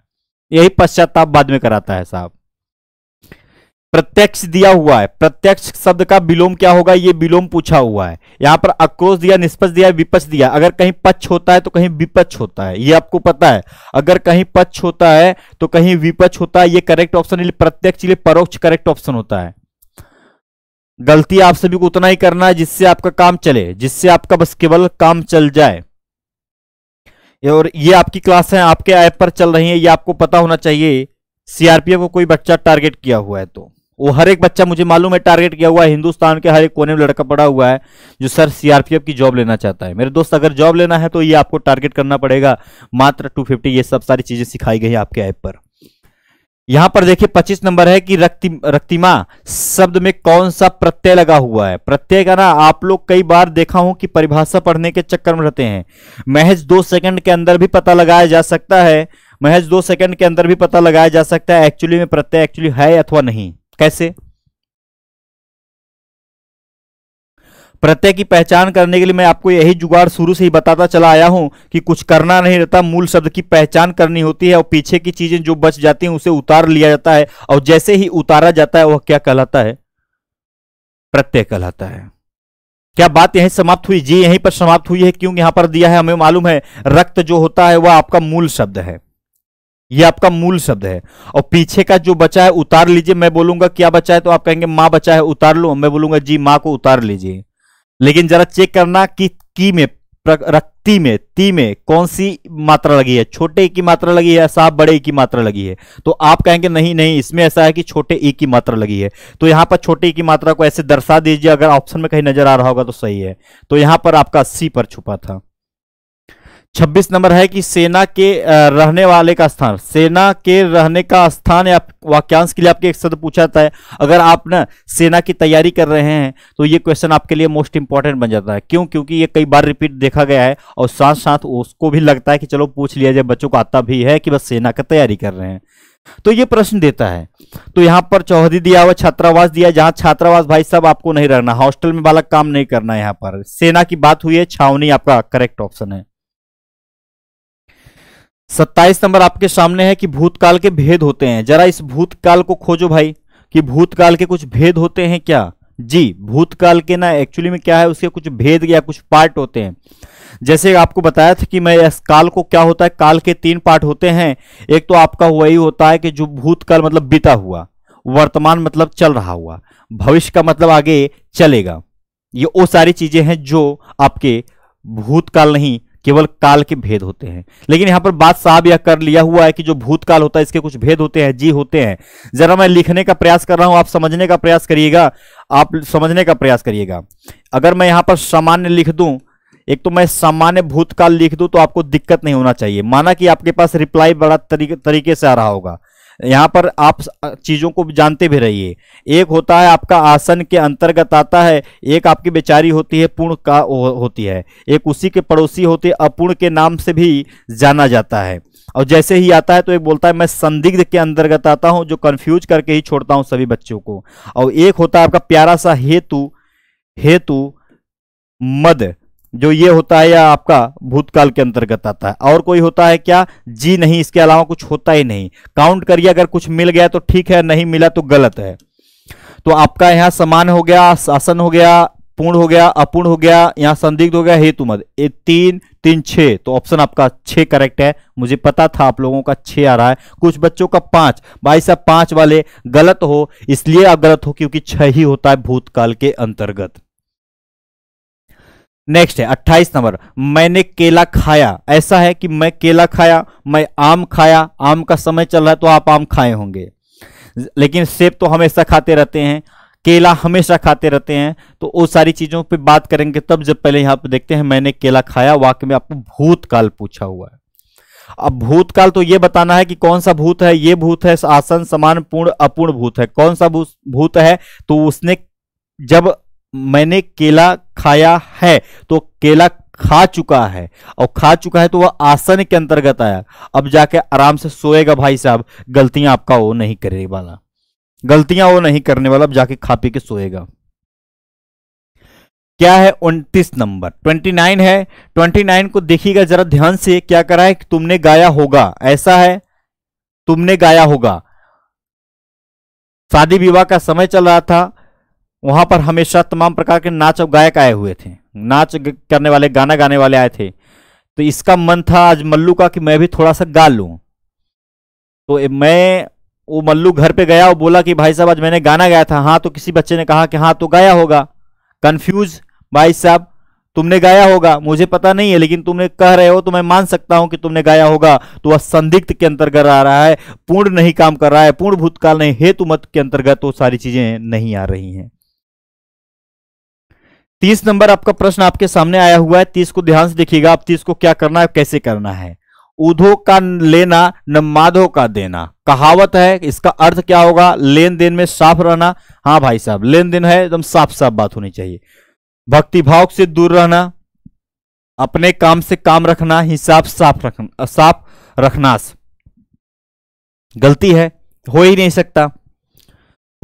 यही पश्चाताप बाद में कराता है साहब प्रत्यक्ष दिया हुआ है प्रत्यक्ष शब्द का विलोम क्या होगा ये विलोम पूछा हुआ है यहां पर आक्रोश दिया निष्पक्ष दिया विपक्ष दिया अगर कहीं पक्ष होता है तो कहीं विपक्ष होता है ये आपको पता है अगर कहीं पक्ष होता है तो कहीं विपक्ष होता है ये करेक्ट ऑप्शन प्रत्यक्ष लिए परोक्ष करेक्ट ऑप्शन होता है गलती आप सभी को उतना ही करना है जिससे आपका काम चले जिससे आपका बस केवल काम चल जाए और ये आपकी क्लास है आपके ऐप पर चल रही है ये आपको पता होना चाहिए सीआरपीएफ को कोई बच्चा टारगेट किया हुआ है तो वो हर एक बच्चा मुझे मालूम है टारगेट किया हुआ है हिंदुस्तान के हर एक कोने में लड़का पड़ा हुआ है जो सर सीआरपीएफ की जॉब लेना चाहता है मेरे दोस्त अगर जॉब लेना है तो ये आपको टारगेट करना पड़ेगा मात्र टू ये सब सारी चीजें सिखाई गई आपके ऐप पर यहां पर देखिए 25 नंबर है कि रक्ति रक्तिमा शब्द में कौन सा प्रत्यय लगा हुआ है प्रत्यय का ना आप लोग कई बार देखा हूं कि परिभाषा पढ़ने के चक्कर में रहते हैं महज दो सेकंड के अंदर भी पता लगाया जा सकता है महज दो सेकंड के अंदर भी पता लगाया जा सकता है एक्चुअली में प्रत्यय एक्चुअली है अथवा नहीं कैसे प्रत्यय की पहचान करने के लिए मैं आपको यही जुगाड़ शुरू से ही बताता चला आया हूं कि कुछ करना नहीं रहता मूल शब्द की पहचान करनी होती है और पीछे की चीजें जो बच जाती हैं उसे उतार लिया जाता है और जैसे ही उतारा जाता है वह क्या कहलाता है प्रत्यय कहलाता है क्या बात यही समाप्त हुई जी यहीं पर समाप्त हुई है क्यों यहां पर दिया है हमें मालूम है रक्त जो होता है वह आपका मूल शब्द है यह आपका मूल शब्द है और पीछे का जो बचा है उतार लीजिए मैं बोलूंगा क्या बचा है तो आप कहेंगे मां बचा है उतार लो मैं बोलूंगा जी मां को उतार लीजिए लेकिन जरा चेक करना कि की में रक्ति में ती में कौन सी मात्रा लगी है छोटे ई की मात्रा लगी है साफ बड़े ई की मात्रा लगी है तो आप कहेंगे नहीं नहीं इसमें ऐसा है कि छोटे ई की मात्रा लगी है तो यहां पर छोटे ई की मात्रा को ऐसे दर्शा दीजिए अगर ऑप्शन में कहीं नजर आ रहा होगा तो सही है तो यहां पर आपका सी पर छुपा था छब्बीस नंबर है कि सेना के रहने वाले का स्थान सेना के रहने का स्थान या वाक्यांश के लिए आपके एक शब्द पूछा जाता है अगर आप ना सेना की तैयारी कर रहे हैं तो ये क्वेश्चन आपके लिए मोस्ट इंपॉर्टेंट बन जाता है क्यों क्योंकि ये कई बार रिपीट देखा गया है और साथ साथ उसको भी लगता है कि चलो पूछ लिया जाए बच्चों को आता भी है कि बस सेना का तैयारी कर रहे हैं तो ये प्रश्न देता है तो यहाँ पर चौहरी दिया हुआ छात्रावास दिया जहाँ छात्रावास भाई सब आपको नहीं रहना हॉस्टल में वाला काम नहीं करना यहाँ पर सेना की बात हुई है छावनी आपका करेक्ट ऑप्शन है सत्ताईस नंबर आपके सामने है कि भूतकाल के भेद होते हैं जरा इस भूतकाल को खोजो भाई कि भूतकाल के कुछ भेद होते हैं क्या जी भूतकाल के ना एक्चुअली में क्या है उसके कुछ भेद या कुछ पार्ट होते हैं जैसे आपको बताया था कि मैं इस काल को क्या होता है काल के तीन पार्ट होते हैं एक तो आपका वही होता है कि जो भूतकाल मतलब बीता हुआ वर्तमान मतलब चल रहा हुआ भविष्य का मतलब आगे चलेगा ये वो सारी चीजें हैं जो आपके भूतकाल नहीं केवल काल के भेद होते हैं लेकिन यहां पर बात साहब यह कर लिया हुआ है कि जो भूतकाल होता है इसके कुछ भेद होते हैं जी होते हैं जरा मैं लिखने का प्रयास कर रहा हूं आप समझने का प्रयास करिएगा आप समझने का प्रयास करिएगा अगर मैं यहां पर सामान्य लिख दूं एक तो मैं सामान्य भूतकाल लिख दूं तो आपको दिक्कत नहीं होना चाहिए माना कि आपके पास रिप्लाई बड़ा तरीके, तरीके से आ रहा होगा यहाँ पर आप चीज़ों को जानते भी रहिए एक होता है आपका आसन के अंतर्गत आता है एक आपकी बेचारी होती है पूर्ण का होती है एक उसी के पड़ोसी होती है अपूर्ण के नाम से भी जाना जाता है और जैसे ही आता है तो एक बोलता है मैं संदिग्ध के अंतर्गत आता हूँ जो कन्फ्यूज करके ही छोड़ता हूँ सभी बच्चों को और एक होता है आपका प्यारा सा हेतु हेतु मद जो ये होता है या आपका भूतकाल के अंतर्गत आता है और कोई होता है क्या जी नहीं इसके अलावा कुछ होता ही नहीं काउंट करिए अगर कुछ मिल गया तो ठीक है नहीं मिला तो गलत है तो आपका यहाँ समान हो गया शासन हो गया पूर्ण हो गया अपूर्ण हो गया यहाँ संदिग्ध हो गया हेतु मत ये तीन तीन छे तो ऑप्शन आपका छे करेक्ट है मुझे पता था आप लोगों का छे आ रहा है कुछ बच्चों का पांच भाई साहब पांच वाले गलत हो इसलिए आप गलत हो क्योंकि छह ही होता है भूतकाल के अंतर्गत नेक्स्ट है अट्ठाईस नंबर मैंने केला खाया ऐसा है कि मैं केला खाया मैं आम खाया आम का समय चल रहा है तो आप आम खाए होंगे लेकिन सेब तो हमेशा खाते रहते हैं केला हमेशा खाते रहते हैं तो वो सारी चीज़ों पे बात करेंगे तब जब पहले यहां पे देखते हैं मैंने केला खाया वाक्य में आपको भूतकाल पूछा हुआ है अब भूतकाल तो ये बताना है कि कौन सा भूत है ये भूत है आसन समान पूर्ण अपूर्ण भूत है कौन सा भूत है तो उसने जब मैंने केला खाया है तो केला खा चुका है और खा चुका है तो वह आसन के अंतर्गत आया अब जाके आराम से सोएगा भाई साहब गलतियां आपका वो नहीं करने वाला गलतियां वो नहीं करने वाला अब जाके खा पी के सोएगा क्या है उनतीस नंबर ट्वेंटी नाइन है ट्वेंटी नाइन को देखिएगा जरा ध्यान से क्या करा है कि तुमने गाया होगा ऐसा है तुमने गाया होगा शादी विवाह का समय चल रहा था वहाँ पर हमेशा तमाम प्रकार के नाच और गायक आए हुए थे नाच करने वाले गाना गाने वाले आए थे तो इसका मन था आज मल्लू का कि मैं भी थोड़ा सा गा लूँ तो मैं वो मल्लू घर पे गया और बोला कि भाई साहब आज मैंने गाना गाया था हाँ तो किसी बच्चे ने कहा कि हाँ तो गाया होगा कन्फ्यूज भाई साहब तुमने गाया होगा मुझे पता नहीं है लेकिन तुमने कह रहे हो तो मैं मान सकता हूं कि तुमने गाया होगा तो वह संदिग्ध के अंतर्गत आ रहा है पूर्ण नहीं काम कर रहा है पूर्ण भूतकाल नहीं हेतु मत के अंतर्गत वो सारी चीजें नहीं आ रही हैं तीस नंबर आपका प्रश्न आपके सामने आया हुआ है तीस को ध्यान से देखिएगा आप तीस को क्या करना है कैसे करना है उधो का लेना न माधो का देना कहावत है इसका अर्थ क्या होगा लेन देन में साफ रहना हाँ भाई साहब लेन देन है एकदम साफ साफ बात होनी चाहिए भक्तिभाव से दूर रहना अपने काम से काम रखना हिसाब साफ रखना साफ रखना गलती है हो ही नहीं सकता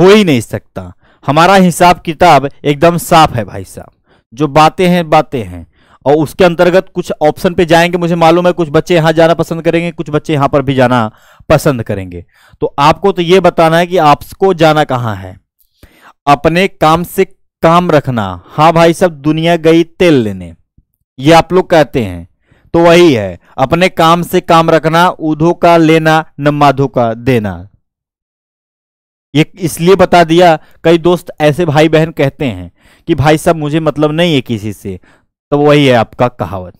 हो ही नहीं सकता हमारा हिसाब किताब एकदम साफ है भाई साहब जो बातें हैं बातें हैं और उसके अंतर्गत कुछ ऑप्शन पे जाएंगे मुझे मालूम है कुछ बच्चे यहाँ जाना पसंद करेंगे कुछ बच्चे यहाँ पर भी जाना पसंद करेंगे तो आपको तो ये बताना है कि आपको जाना कहाँ है अपने काम से काम रखना हाँ भाई साहब दुनिया गई तेल लेने ये आप लोग कहते हैं तो वही है अपने काम से काम रखना ऊधो का लेना न माधो का देना ये इसलिए बता दिया कई दोस्त ऐसे भाई बहन कहते हैं कि भाई साहब मुझे मतलब नहीं है किसी से तो वही है आपका कहावत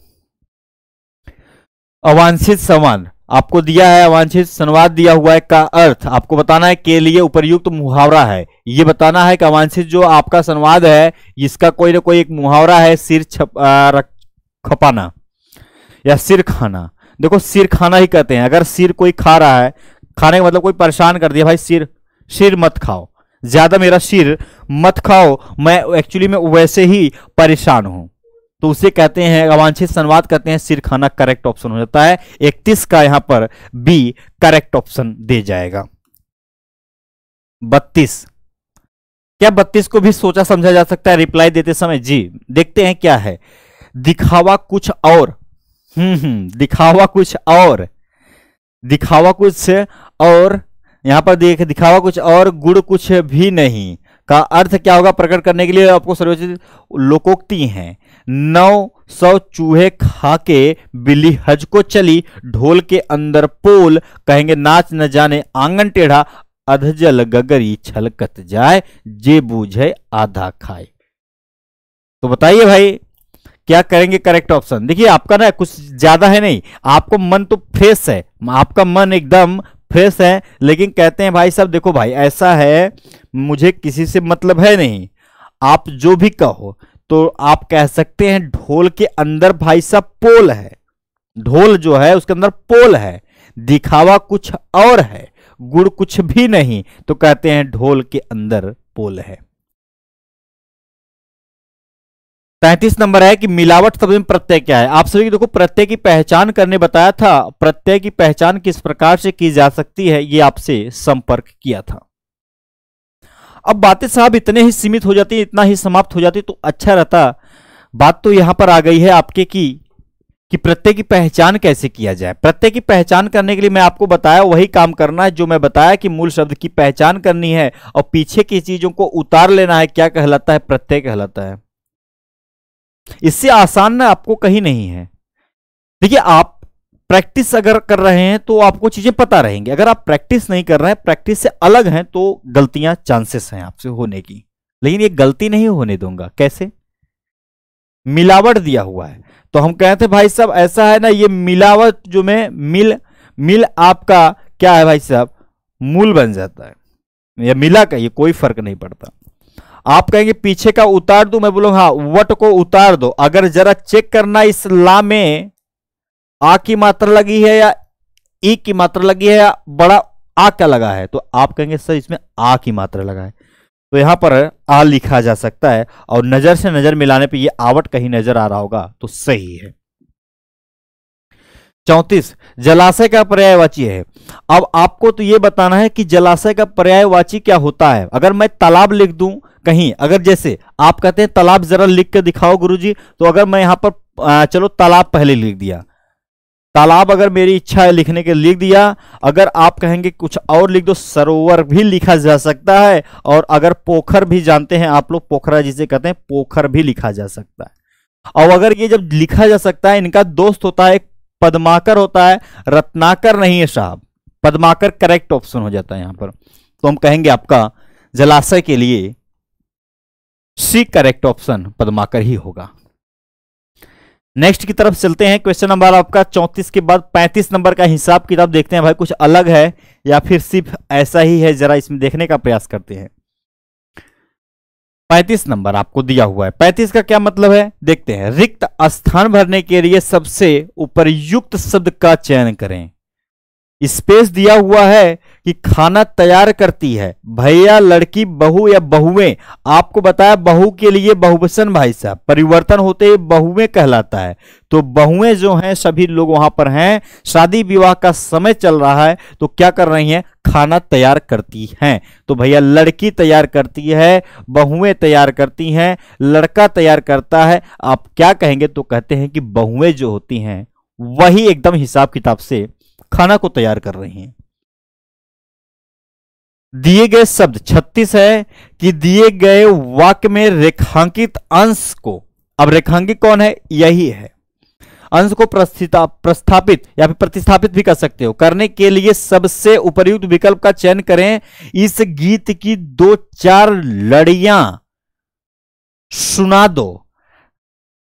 अवांछित संवाद आपको दिया है अवांछित संवाद दिया हुआ है का अर्थ आपको बताना है के लिए उपरयुक्त तो मुहावरा है ये बताना है कि अवांछित जो आपका संवाद है इसका कोई ना कोई एक मुहावरा है सिर छप खपाना या सिर खाना देखो सिर खाना ही कहते हैं अगर सिर कोई खा रहा है खाने का मतलब कोई परेशान कर दिया भाई सिर सिर मत खाओ ज्यादा मेरा सिर मत खाओ मैं एक्चुअली में वैसे ही परेशान हूं तो उसे कहते हैं अवांछित संवाद कहते हैं सिर खाना करेक्ट ऑप्शन हो जाता है इकतीस का यहां पर बी करेक्ट ऑप्शन दे जाएगा बत्तीस क्या बत्तीस को भी सोचा समझा जा सकता है रिप्लाई देते समय जी देखते हैं क्या है दिखावा कुछ और हम्म हम्म दिखावा कुछ और दिखावा कुछ और यहाँ पर देख दिखावा कुछ और गुड़ कुछ भी नहीं का अर्थ क्या होगा प्रकट करने के लिए आपको सर्वोचित लोकोक्ति है नौ सौ चूहे खाके बिल्ली हज को चली ढोल के अंदर पोल कहेंगे नाच न जाने आंगन टेढ़ा अधजल गगरी छलकत जाए जे बूझे आधा खाए तो बताइए भाई क्या करेंगे करेक्ट ऑप्शन देखिए आपका ना कुछ ज्यादा है नहीं आपको मन तो फ्रेश है आपका मन एकदम फ्रेश है लेकिन कहते हैं भाई साहब देखो भाई ऐसा है मुझे किसी से मतलब है नहीं आप जो भी कहो तो आप कह सकते हैं ढोल के अंदर भाई साहब पोल है ढोल जो है उसके अंदर पोल है दिखावा कुछ और है गुड़ कुछ भी नहीं तो कहते हैं ढोल के अंदर पोल है पैंतीस नंबर है कि मिलावट शब्द में प्रत्यय क्या है आप सभी देखो प्रत्यय की पहचान करने बताया था प्रत्यय की पहचान किस प्रकार से की जा सकती है ये आपसे संपर्क किया था अब बातें साहब इतने ही सीमित हो जाती इतना ही समाप्त हो जाती तो अच्छा रहता बात तो यहां पर आ गई है आपके की कि प्रत्यय की पहचान कैसे किया जाए प्रत्यय की पहचान करने के लिए मैं आपको बताया वही काम करना है जो मैं बताया कि मूल शब्द की पहचान करनी है और पीछे की चीजों को उतार लेना है क्या कहलाता है प्रत्यय कहलाता है इससे आसान ना आपको कहीं नहीं है देखिए आप प्रैक्टिस अगर कर रहे हैं तो आपको चीजें पता रहेंगी अगर आप प्रैक्टिस नहीं कर रहे हैं प्रैक्टिस से अलग हैं तो गलतियां चांसेस हैं आपसे होने की लेकिन ये गलती नहीं होने दूंगा कैसे मिलावट दिया हुआ है तो हम कहते हैं भाई साहब ऐसा है ना ये मिलावट जो में मिल मिल आपका क्या है भाई साहब मूल बन जाता है या मिला का ये कोई फर्क नहीं पड़ता आप कहेंगे पीछे का उतार दू मैं बोलूंगा हाँ वट को उतार दो अगर जरा चेक करना इस ला में आ की मात्रा लगी है या ई की मात्रा लगी है या बड़ा आ का लगा है तो आप कहेंगे सर इसमें आ की मात्रा लगा है तो यहां पर आ लिखा जा सकता है और नजर से नजर मिलाने पे ये आवट कहीं नजर आ रहा होगा तो सही है चौंतीस जलाशय का पर्यायवाची है अब आपको तो ये बताना है कि जलाशय का पर्यायवाची क्या होता है अगर मैं तालाब लिख दूं कहीं अगर जैसे आप कहते हैं तालाब जरा लिख के दिखाओ गुरुजी तो अगर मैं यहां पर चलो तालाब पहले लिख दिया तालाब अगर मेरी इच्छा है लिखने के लिख दिया अगर आप कहेंगे कुछ और लिख दो सरोवर भी लिखा जा सकता है और अगर पोखर भी जानते हैं आप लोग पोखरा जिसे कहते हैं पोखर भी लिखा जा सकता है और अगर ये जब लिखा जा सकता है इनका दोस्त होता है एक पदमाकर होता है रत्नाकर नहीं है साहब पदमाकर करेक्ट ऑप्शन हो जाता है यहां पर तो हम कहेंगे आपका जलाशय के लिए सी करेक्ट ऑप्शन पदमाकर ही होगा नेक्स्ट की तरफ चलते हैं क्वेश्चन नंबर आपका चौंतीस के बाद पैंतीस नंबर का हिसाब किताब देखते हैं भाई कुछ अलग है या फिर सिर्फ ऐसा ही है जरा इसमें देखने का प्रयास करते हैं पैंतीस नंबर आपको दिया हुआ है पैंतीस का क्या मतलब है देखते हैं रिक्त स्थान भरने के लिए सबसे उपरयुक्त शब्द का चयन करें स्पेस दिया हुआ है कि खाना तैयार करती है भैया लड़की बहू या बहुएं आपको बताया बहू के लिए बहुवचन भाई साहब परिवर्तन होते ही बहुएं कहलाता है तो बहुएं जो हैं सभी लोग वहां पर हैं शादी विवाह का समय चल रहा है तो क्या कर रही हैं खाना तैयार करती हैं तो भैया लड़की तैयार करती है बहुएं तैयार करती हैं लड़का तैयार करता है आप क्या कहेंगे तो कहते हैं कि बहुएं जो होती हैं वही एकदम हिसाब किताब से खाना को तैयार कर रही हैं दिए गए शब्द 36 है कि दिए गए वाक्य में रेखांकित अंश को अब रेखांकित कौन है यही है अंश को प्रस्थापित या फिर प्रतिस्थापित भी कर सकते हो करने के लिए सबसे उपयुक्त विकल्प का चयन करें इस गीत की दो चार लड़िया सुना दो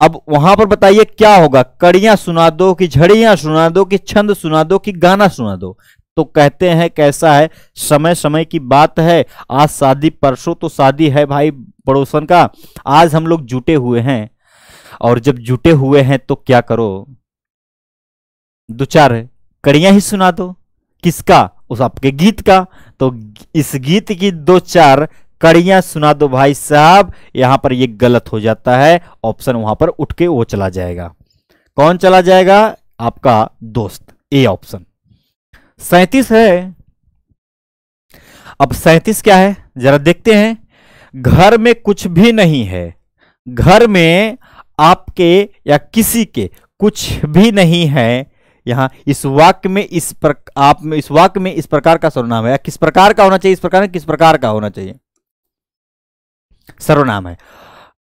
अब वहां पर बताइए क्या होगा कड़ियां सुना दो कि झड़ियां सुना दो कि छंद सुना दो कि गाना सुना दो तो कहते हैं कैसा है समय समय की बात है आज शादी परसों तो शादी है भाई पड़ोसन का आज हम लोग जुटे हुए हैं और जब जुटे हुए हैं तो क्या करो दो चार कड़ियां ही सुना दो किसका उस आपके गीत का तो इस गीत की दो चार कड़ियां सुना दो भाई साहब यहां पर ये गलत हो जाता है ऑप्शन वहां पर उठ के वो चला जाएगा कौन चला जाएगा आपका दोस्त ए ऑप्शन सैतीस है अब सैतीस क्या है जरा देखते हैं घर में कुछ भी नहीं है घर में आपके या किसी के कुछ भी नहीं है यहां इस वाक्य में इस पर आप में इस वाक्य में इस प्रकार का सर्वनाम है या किस प्रकार का होना चाहिए इस प्रकार किस प्रकार का होना चाहिए सर्वनाम है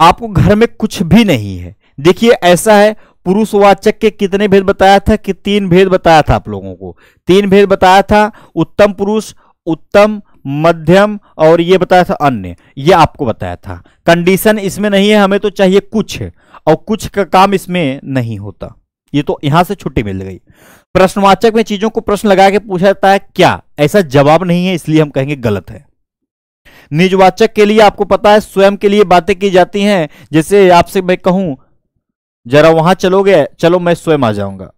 आपको घर में कुछ भी नहीं है देखिए ऐसा है पुरुषवाचक के कितने भेद बताया था कि तीन भेद बताया था आप लोगों को तीन भेद बताया था उत्तम पुरुष उत्तम मध्यम और ये बताया था अन्य ये आपको बताया था कंडीशन इसमें नहीं है हमें तो चाहिए कुछ और कुछ का काम इसमें नहीं होता ये तो यहां से छुट्टी मिल गई प्रश्नवाचक में चीजों को प्रश्न लगा के पूछा जाता है क्या ऐसा जवाब नहीं है इसलिए हम कहेंगे गलत है निजवाचक के लिए आपको पता है स्वयं के लिए बातें की जाती हैं जैसे आपसे मैं कहूं जरा वहां चलोगे चलो मैं स्वयं आ जाऊंगा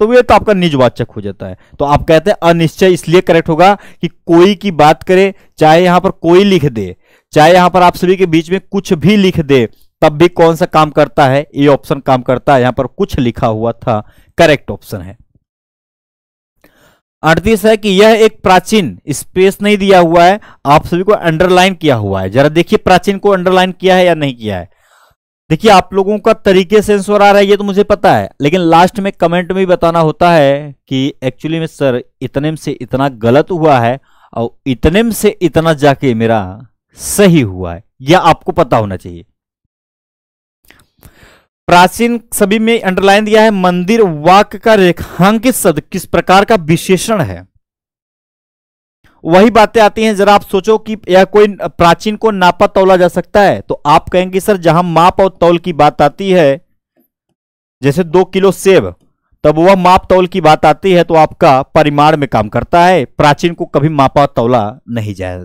तो ये तो आपका निजवाचक हो जाता है तो आप कहते हैं अनिश्चय इसलिए करेक्ट होगा कि कोई की बात करे चाहे यहां पर कोई लिख दे चाहे यहां पर आप सभी के बीच में कुछ भी लिख दे तब भी कौन सा काम करता है ये ऑप्शन काम करता है यहां पर कुछ लिखा हुआ था करेक्ट ऑप्शन है अड़तीस है कि यह एक प्राचीन स्पेस नहीं दिया हुआ है आप सभी को अंडरलाइन किया हुआ है जरा देखिए प्राचीन को अंडरलाइन किया है या नहीं किया है देखिए आप लोगों का तरीके से आंसर आ रहा है ये तो मुझे पता है लेकिन लास्ट में कमेंट में बताना होता है कि एक्चुअली में सर इतने में से इतना गलत हुआ है और इतने में से इतना जाके मेरा सही हुआ है यह आपको पता होना चाहिए प्राचीन सभी में अंडरलाइन दिया है मंदिर वाक का रेखांकित शब्द किस प्रकार का विशेषण है वही बातें आती हैं जरा आप सोचो कि यह कोई प्राचीन को नापा तोला जा सकता है तो आप कहेंगे सर जहां माप और तौल की बात आती है जैसे दो किलो सेब तब वह माप तौल की बात आती है तो आपका परिमाण में काम करता है प्राचीन को कभी मापा तौला नहीं जाए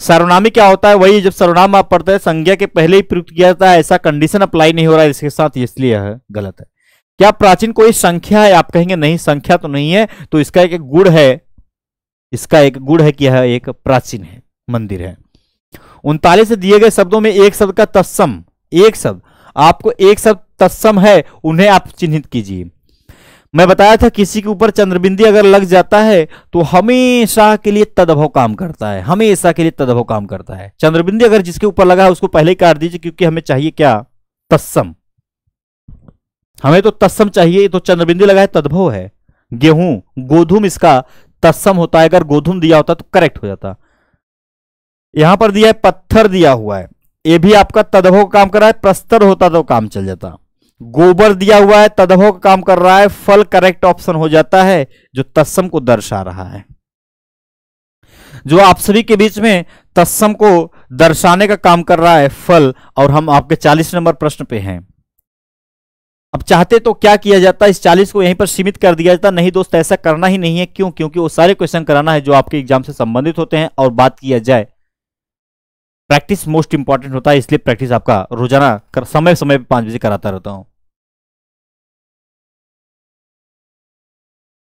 सर्वनामी क्या होता है वही जब सर्वनाम आप पढ़ते हैं संज्ञा के पहले ही प्रयुक्त किया जाता है ऐसा कंडीशन अप्लाई नहीं हो रहा है इसके साथ इसलिए है गलत है क्या प्राचीन कोई संख्या है आप कहेंगे नहीं संख्या तो नहीं है तो इसका एक गुण है इसका एक गुण है कि यह एक प्राचीन है मंदिर है उनतालीस दिए गए शब्दों में एक शब्द का तत्सम एक शब्द आपको एक शब्द तत्सम है उन्हें आप चिन्हित कीजिए मैं बताया था किसी के ऊपर चंद्रबिंदी अगर लग जाता है तो हमेशा के लिए तदभव काम करता है हमेशा के लिए तदभव काम करता है चंद्रबिंदी अगर जिसके ऊपर लगा है उसको पहले ही काट दीजिए क्योंकि हमें चाहिए क्या तत्सम हमें तो तत्सम चाहिए तो चंद्रबिंदी लगा है तदभव है गेहूं गोधूम इसका तत्सम होता है अगर गोधुम दिया होता तो करेक्ट हो जाता यहां पर दिया है पत्थर दिया हुआ है ये भी आपका तदभो का काम कर रहा है प्रस्तर होता तो काम चल जाता गोबर दिया हुआ है तदभो का काम कर रहा है फल करेक्ट ऑप्शन हो जाता है जो तत्सम को दर्शा रहा है जो आप सभी के बीच में तत्सम को दर्शाने का काम कर रहा है फल और हम आपके 40 नंबर प्रश्न पे हैं अब चाहते तो क्या किया जाता इस चालीस को यहीं पर सीमित कर दिया जाता नहीं दोस्त ऐसा करना ही नहीं है क्यों क्योंकि वो सारे क्वेश्चन कराना है जो आपके एग्जाम से संबंधित होते हैं और बात किया जाए प्रैक्टिस मोस्ट इंपॉर्टेंट होता है इसलिए प्रैक्टिस आपका रोजाना कर, समय समय पर पांच बजे कराता रहता हूं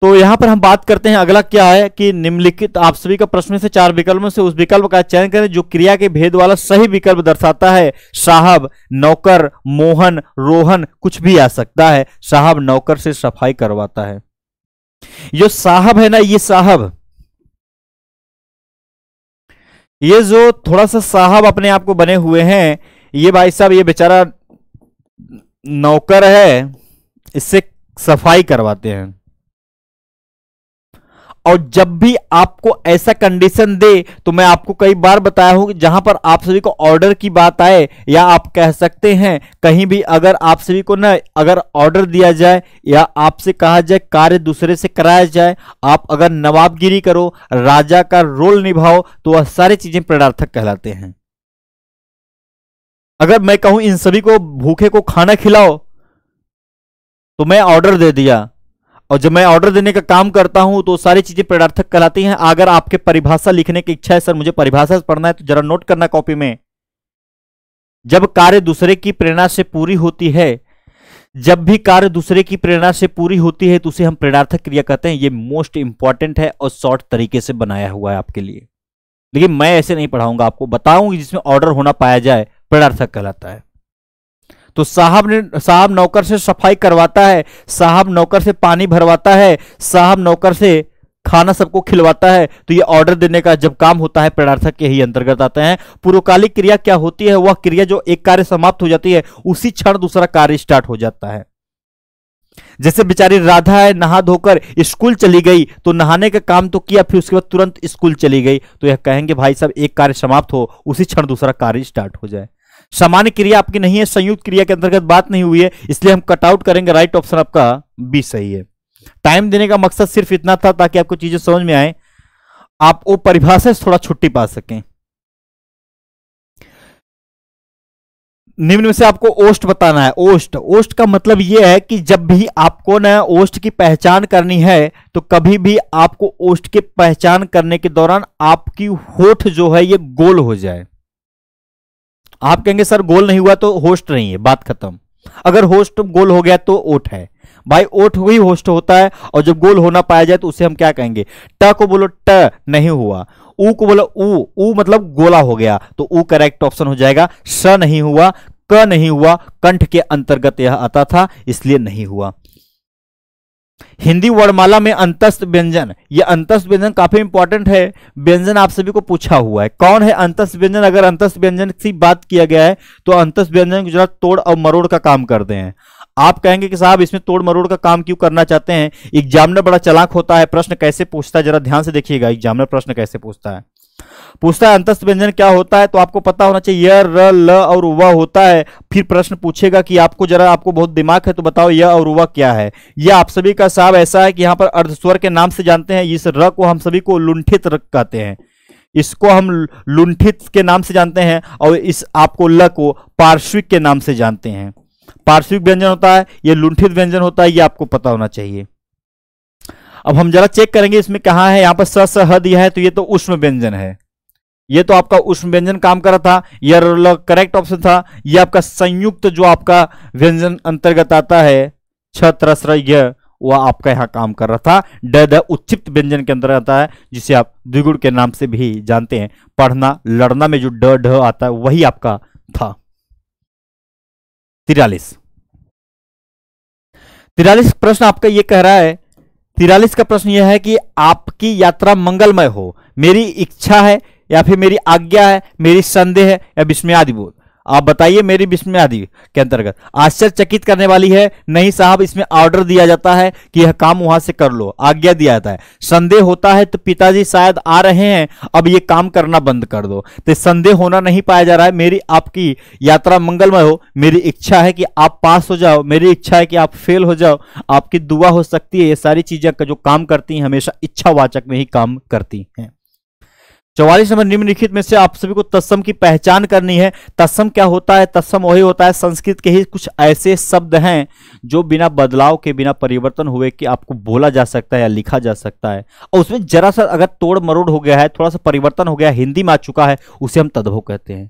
तो यहां पर हम बात करते हैं अगला क्या है कि निम्नलिखित आप सभी का प्रश्न से चार विकल्पों से उस विकल्प का चयन करें जो क्रिया के भेद वाला सही विकल्प दर्शाता है साहब नौकर मोहन रोहन कुछ भी आ सकता है साहब नौकर से सफाई करवाता है जो साहब है ना ये साहब ये जो थोड़ा सा साहब अपने आप को बने हुए हैं ये भाई साहब ये बेचारा नौकर है इससे सफाई करवाते हैं और जब भी आपको ऐसा कंडीशन दे तो मैं आपको कई बार बताया हूं जहां पर आप सभी को ऑर्डर की बात आए या आप कह सकते हैं कहीं भी अगर आप सभी को ना अगर ऑर्डर दिया जाए या आपसे कहा जाए कार्य दूसरे से कराया जाए आप अगर नवाबगिरी करो राजा का रोल निभाओ तो वह सारी चीजें प्रणार्थक कहलाते हैं अगर मैं कहूं इन सभी को भूखे को खाना खिलाओ तो मैं ऑर्डर दे दिया और जब मैं ऑर्डर देने का काम करता हूं तो सारी चीजें प्रार्थक कहलाती हैं अगर आपके परिभाषा लिखने की इच्छा है सर मुझे परिभाषा पढ़ना है तो जरा नोट करना कॉपी में जब कार्य दूसरे की प्रेरणा से पूरी होती है जब भी कार्य दूसरे की प्रेरणा से पूरी होती है तो उसे हम प्रेरणार्थक क्रिया कहते हैं ये मोस्ट इंपॉर्टेंट है और शॉर्ट तरीके से बनाया हुआ है आपके लिए लेकिन मैं ऐसे नहीं पढ़ाऊंगा आपको बताऊंगी जिसमें ऑर्डर होना पाया जाए प्रेरणार्थक कहलाता है तो साहब ने साहब नौकर से सफाई करवाता है साहब नौकर से पानी भरवाता है साहब नौकर से खाना सबको खिलवाता है तो ये ऑर्डर देने का जब काम होता है प्रणार्थक के ही अंतर्गत आते हैं पूर्वकालिक क्रिया क्या होती है वह क्रिया जो एक कार्य समाप्त हो जाती है उसी क्षण दूसरा कार्य स्टार्ट हो जाता है जैसे बेचारी राधा है नहा धोकर स्कूल चली गई तो नहाने का काम तो किया फिर उसके बाद तुरंत स्कूल चली गई तो यह कहेंगे भाई साहब एक कार्य समाप्त हो उसी क्षण दूसरा कार्य स्टार्ट हो जाए सामान्य क्रिया आपकी नहीं है संयुक्त क्रिया के अंतर्गत बात नहीं हुई है इसलिए हम कटआउट करेंगे राइट ऑप्शन आपका बी सही है टाइम देने का मकसद सिर्फ इतना था ताकि आपको चीजें समझ में आए आप वो परिभाषा से थोड़ा छुट्टी पा सकें निम्न में से आपको ओस्ट बताना है ओस्ट ओस्ट का मतलब यह है कि जब भी आपको ना ओस्ट की पहचान करनी है तो कभी भी आपको ओष्ट के पहचान करने के दौरान आपकी होठ जो है ये गोल हो जाए आप कहेंगे सर गोल नहीं हुआ तो होस्ट नहीं है बात खत्म अगर होस्ट गोल हो गया तो ओट है भाई ओट ही होस्ट होता है और जब गोल होना पाया जाए तो उसे हम क्या कहेंगे ट को बोलो ट नहीं हुआ ऊ को बोलो ऊ ऊ मतलब गोला हो गया तो ऊ करेक्ट ऑप्शन हो जाएगा स नहीं हुआ क नहीं हुआ कंठ के अंतर्गत यह आता था इसलिए नहीं हुआ हिंदी वर्णमाला में अंतस्थ व्यंजन ये अंतस्थ व्यंजन काफी इंपॉर्टेंट है व्यंजन आप सभी को पूछा हुआ है कौन है अंतस्थ व्यंजन अगर अंतस्थ व्यंजन की बात किया गया है तो अंतस्थ व्यंजन जरा तोड़ और मरोड़ का काम करते हैं आप कहेंगे कि साहब इसमें तोड़ मरोड़ का काम क्यों करना चाहते हैं एग्जामिनर बड़ा चलाक होता है प्रश्न कैसे पूछता है जरा ध्यान से देखिएगा एग्जामिनर प्रश्न कैसे पूछता है पूछता है अंतस्थ व्यंजन क्या होता है तो आपको पता होना चाहिए य र ल और व होता है फिर प्रश्न पूछेगा कि आपको जरा आपको बहुत दिमाग है तो बताओ यह और व क्या है यह आप सभी का साहब ऐसा है कि यहाँ पर अर्धस्वर के नाम से जानते हैं इस र को हम सभी को लुंठित र कहते हैं इसको हम लुंठित के नाम से जानते हैं और इस आपको ल को पार्श्विक के नाम से जानते हैं पार्श्विक व्यंजन होता है यह लुंठित व्यंजन होता है यह आपको पता होना चाहिए अब हम जरा चेक करेंगे इसमें कहा है यहां पर स स ह दिया है तो ये तो उष्म व्यंजन है ये तो आपका उष्म व्यंजन काम कर रहा था यह करेक्ट ऑप्शन था यह आपका संयुक्त जो आपका व्यंजन अंतर्गत आता है छत्र यह वह आपका यहां काम कर रहा था ड द व्यंजन के अंदर आता है जिसे आप द्विगुण के नाम से भी जानते हैं पढ़ना लड़ना में जो ड ढ आता है वही आपका था तिरालीस तिरालीस प्रश्न आपका यह कह रहा है तिरालीस का प्रश्न यह है कि आपकी यात्रा मंगलमय हो मेरी इच्छा है या फिर मेरी आज्ञा है मेरी संदेह है या विस्मयादिबोध आप बताइए मेरी बिस्म आदि के अंतर्गत आश्चर्यचकित करने वाली है नहीं साहब इसमें ऑर्डर दिया जाता है कि यह काम वहां से कर लो आज्ञा दिया जाता है संदेह होता है तो पिताजी शायद आ रहे हैं अब ये काम करना बंद कर दो तो संदेह होना नहीं पाया जा रहा है मेरी आपकी यात्रा मंगलमय हो मेरी इच्छा है कि आप पास हो जाओ मेरी इच्छा है कि आप फेल हो जाओ आपकी दुआ हो सकती है ये सारी चीजें का जो काम करती हैं हमेशा इच्छावाचक में ही काम करती हैं चौवालीस नंबर निम्नलिखित में से आप सभी को तत्सम की पहचान करनी है तत्सम क्या होता है तत्सम वही होता है संस्कृत के ही कुछ ऐसे शब्द हैं जो बिना बदलाव के बिना परिवर्तन हुए कि आपको बोला जा सकता है या लिखा जा सकता है और उसमें जरा सा अगर तोड़ मरोड़ हो गया है थोड़ा सा परिवर्तन हो गया हिंदी में आ चुका है उसे हम तद्भव कहते हैं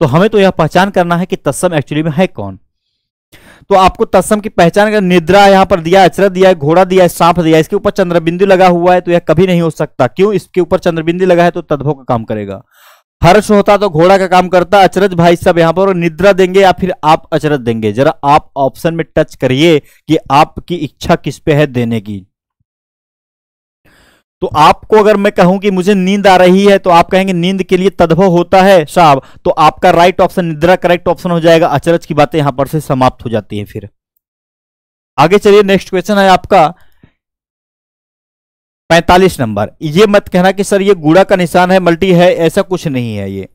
तो हमें तो यह पहचान करना है कि तत्सम एक्चुअली में है कौन तो आपको तत्सम की पहचान कर निद्रा यहां पर दिया अचरत दिया है घोड़ा दिया है सांप दिया इसके ऊपर चंद्रबिंदु लगा हुआ है तो यह कभी नहीं हो सकता क्यों इसके ऊपर चंद्रबिंदु लगा है तो तद्भव का काम करेगा हर्ष होता तो घोड़ा का काम करता अचरज भाई सब यहां पर निद्रा देंगे या फिर आप अचरज देंगे जरा आप ऑप्शन में टच करिए कि आपकी इच्छा किस पे है देने की तो आपको अगर मैं कहूं कि मुझे नींद आ रही है तो आप कहेंगे नींद के लिए तद्भव होता है साहब तो आपका राइट ऑप्शन निद्रा करेक्ट ऑप्शन हो जाएगा अचरज की बातें यहां पर से समाप्त हो जाती है फिर आगे चलिए नेक्स्ट क्वेश्चन है आपका पैंतालीस नंबर ये मत कहना कि सर ये गुड़ा का निशान है मल्टी है ऐसा कुछ नहीं है ये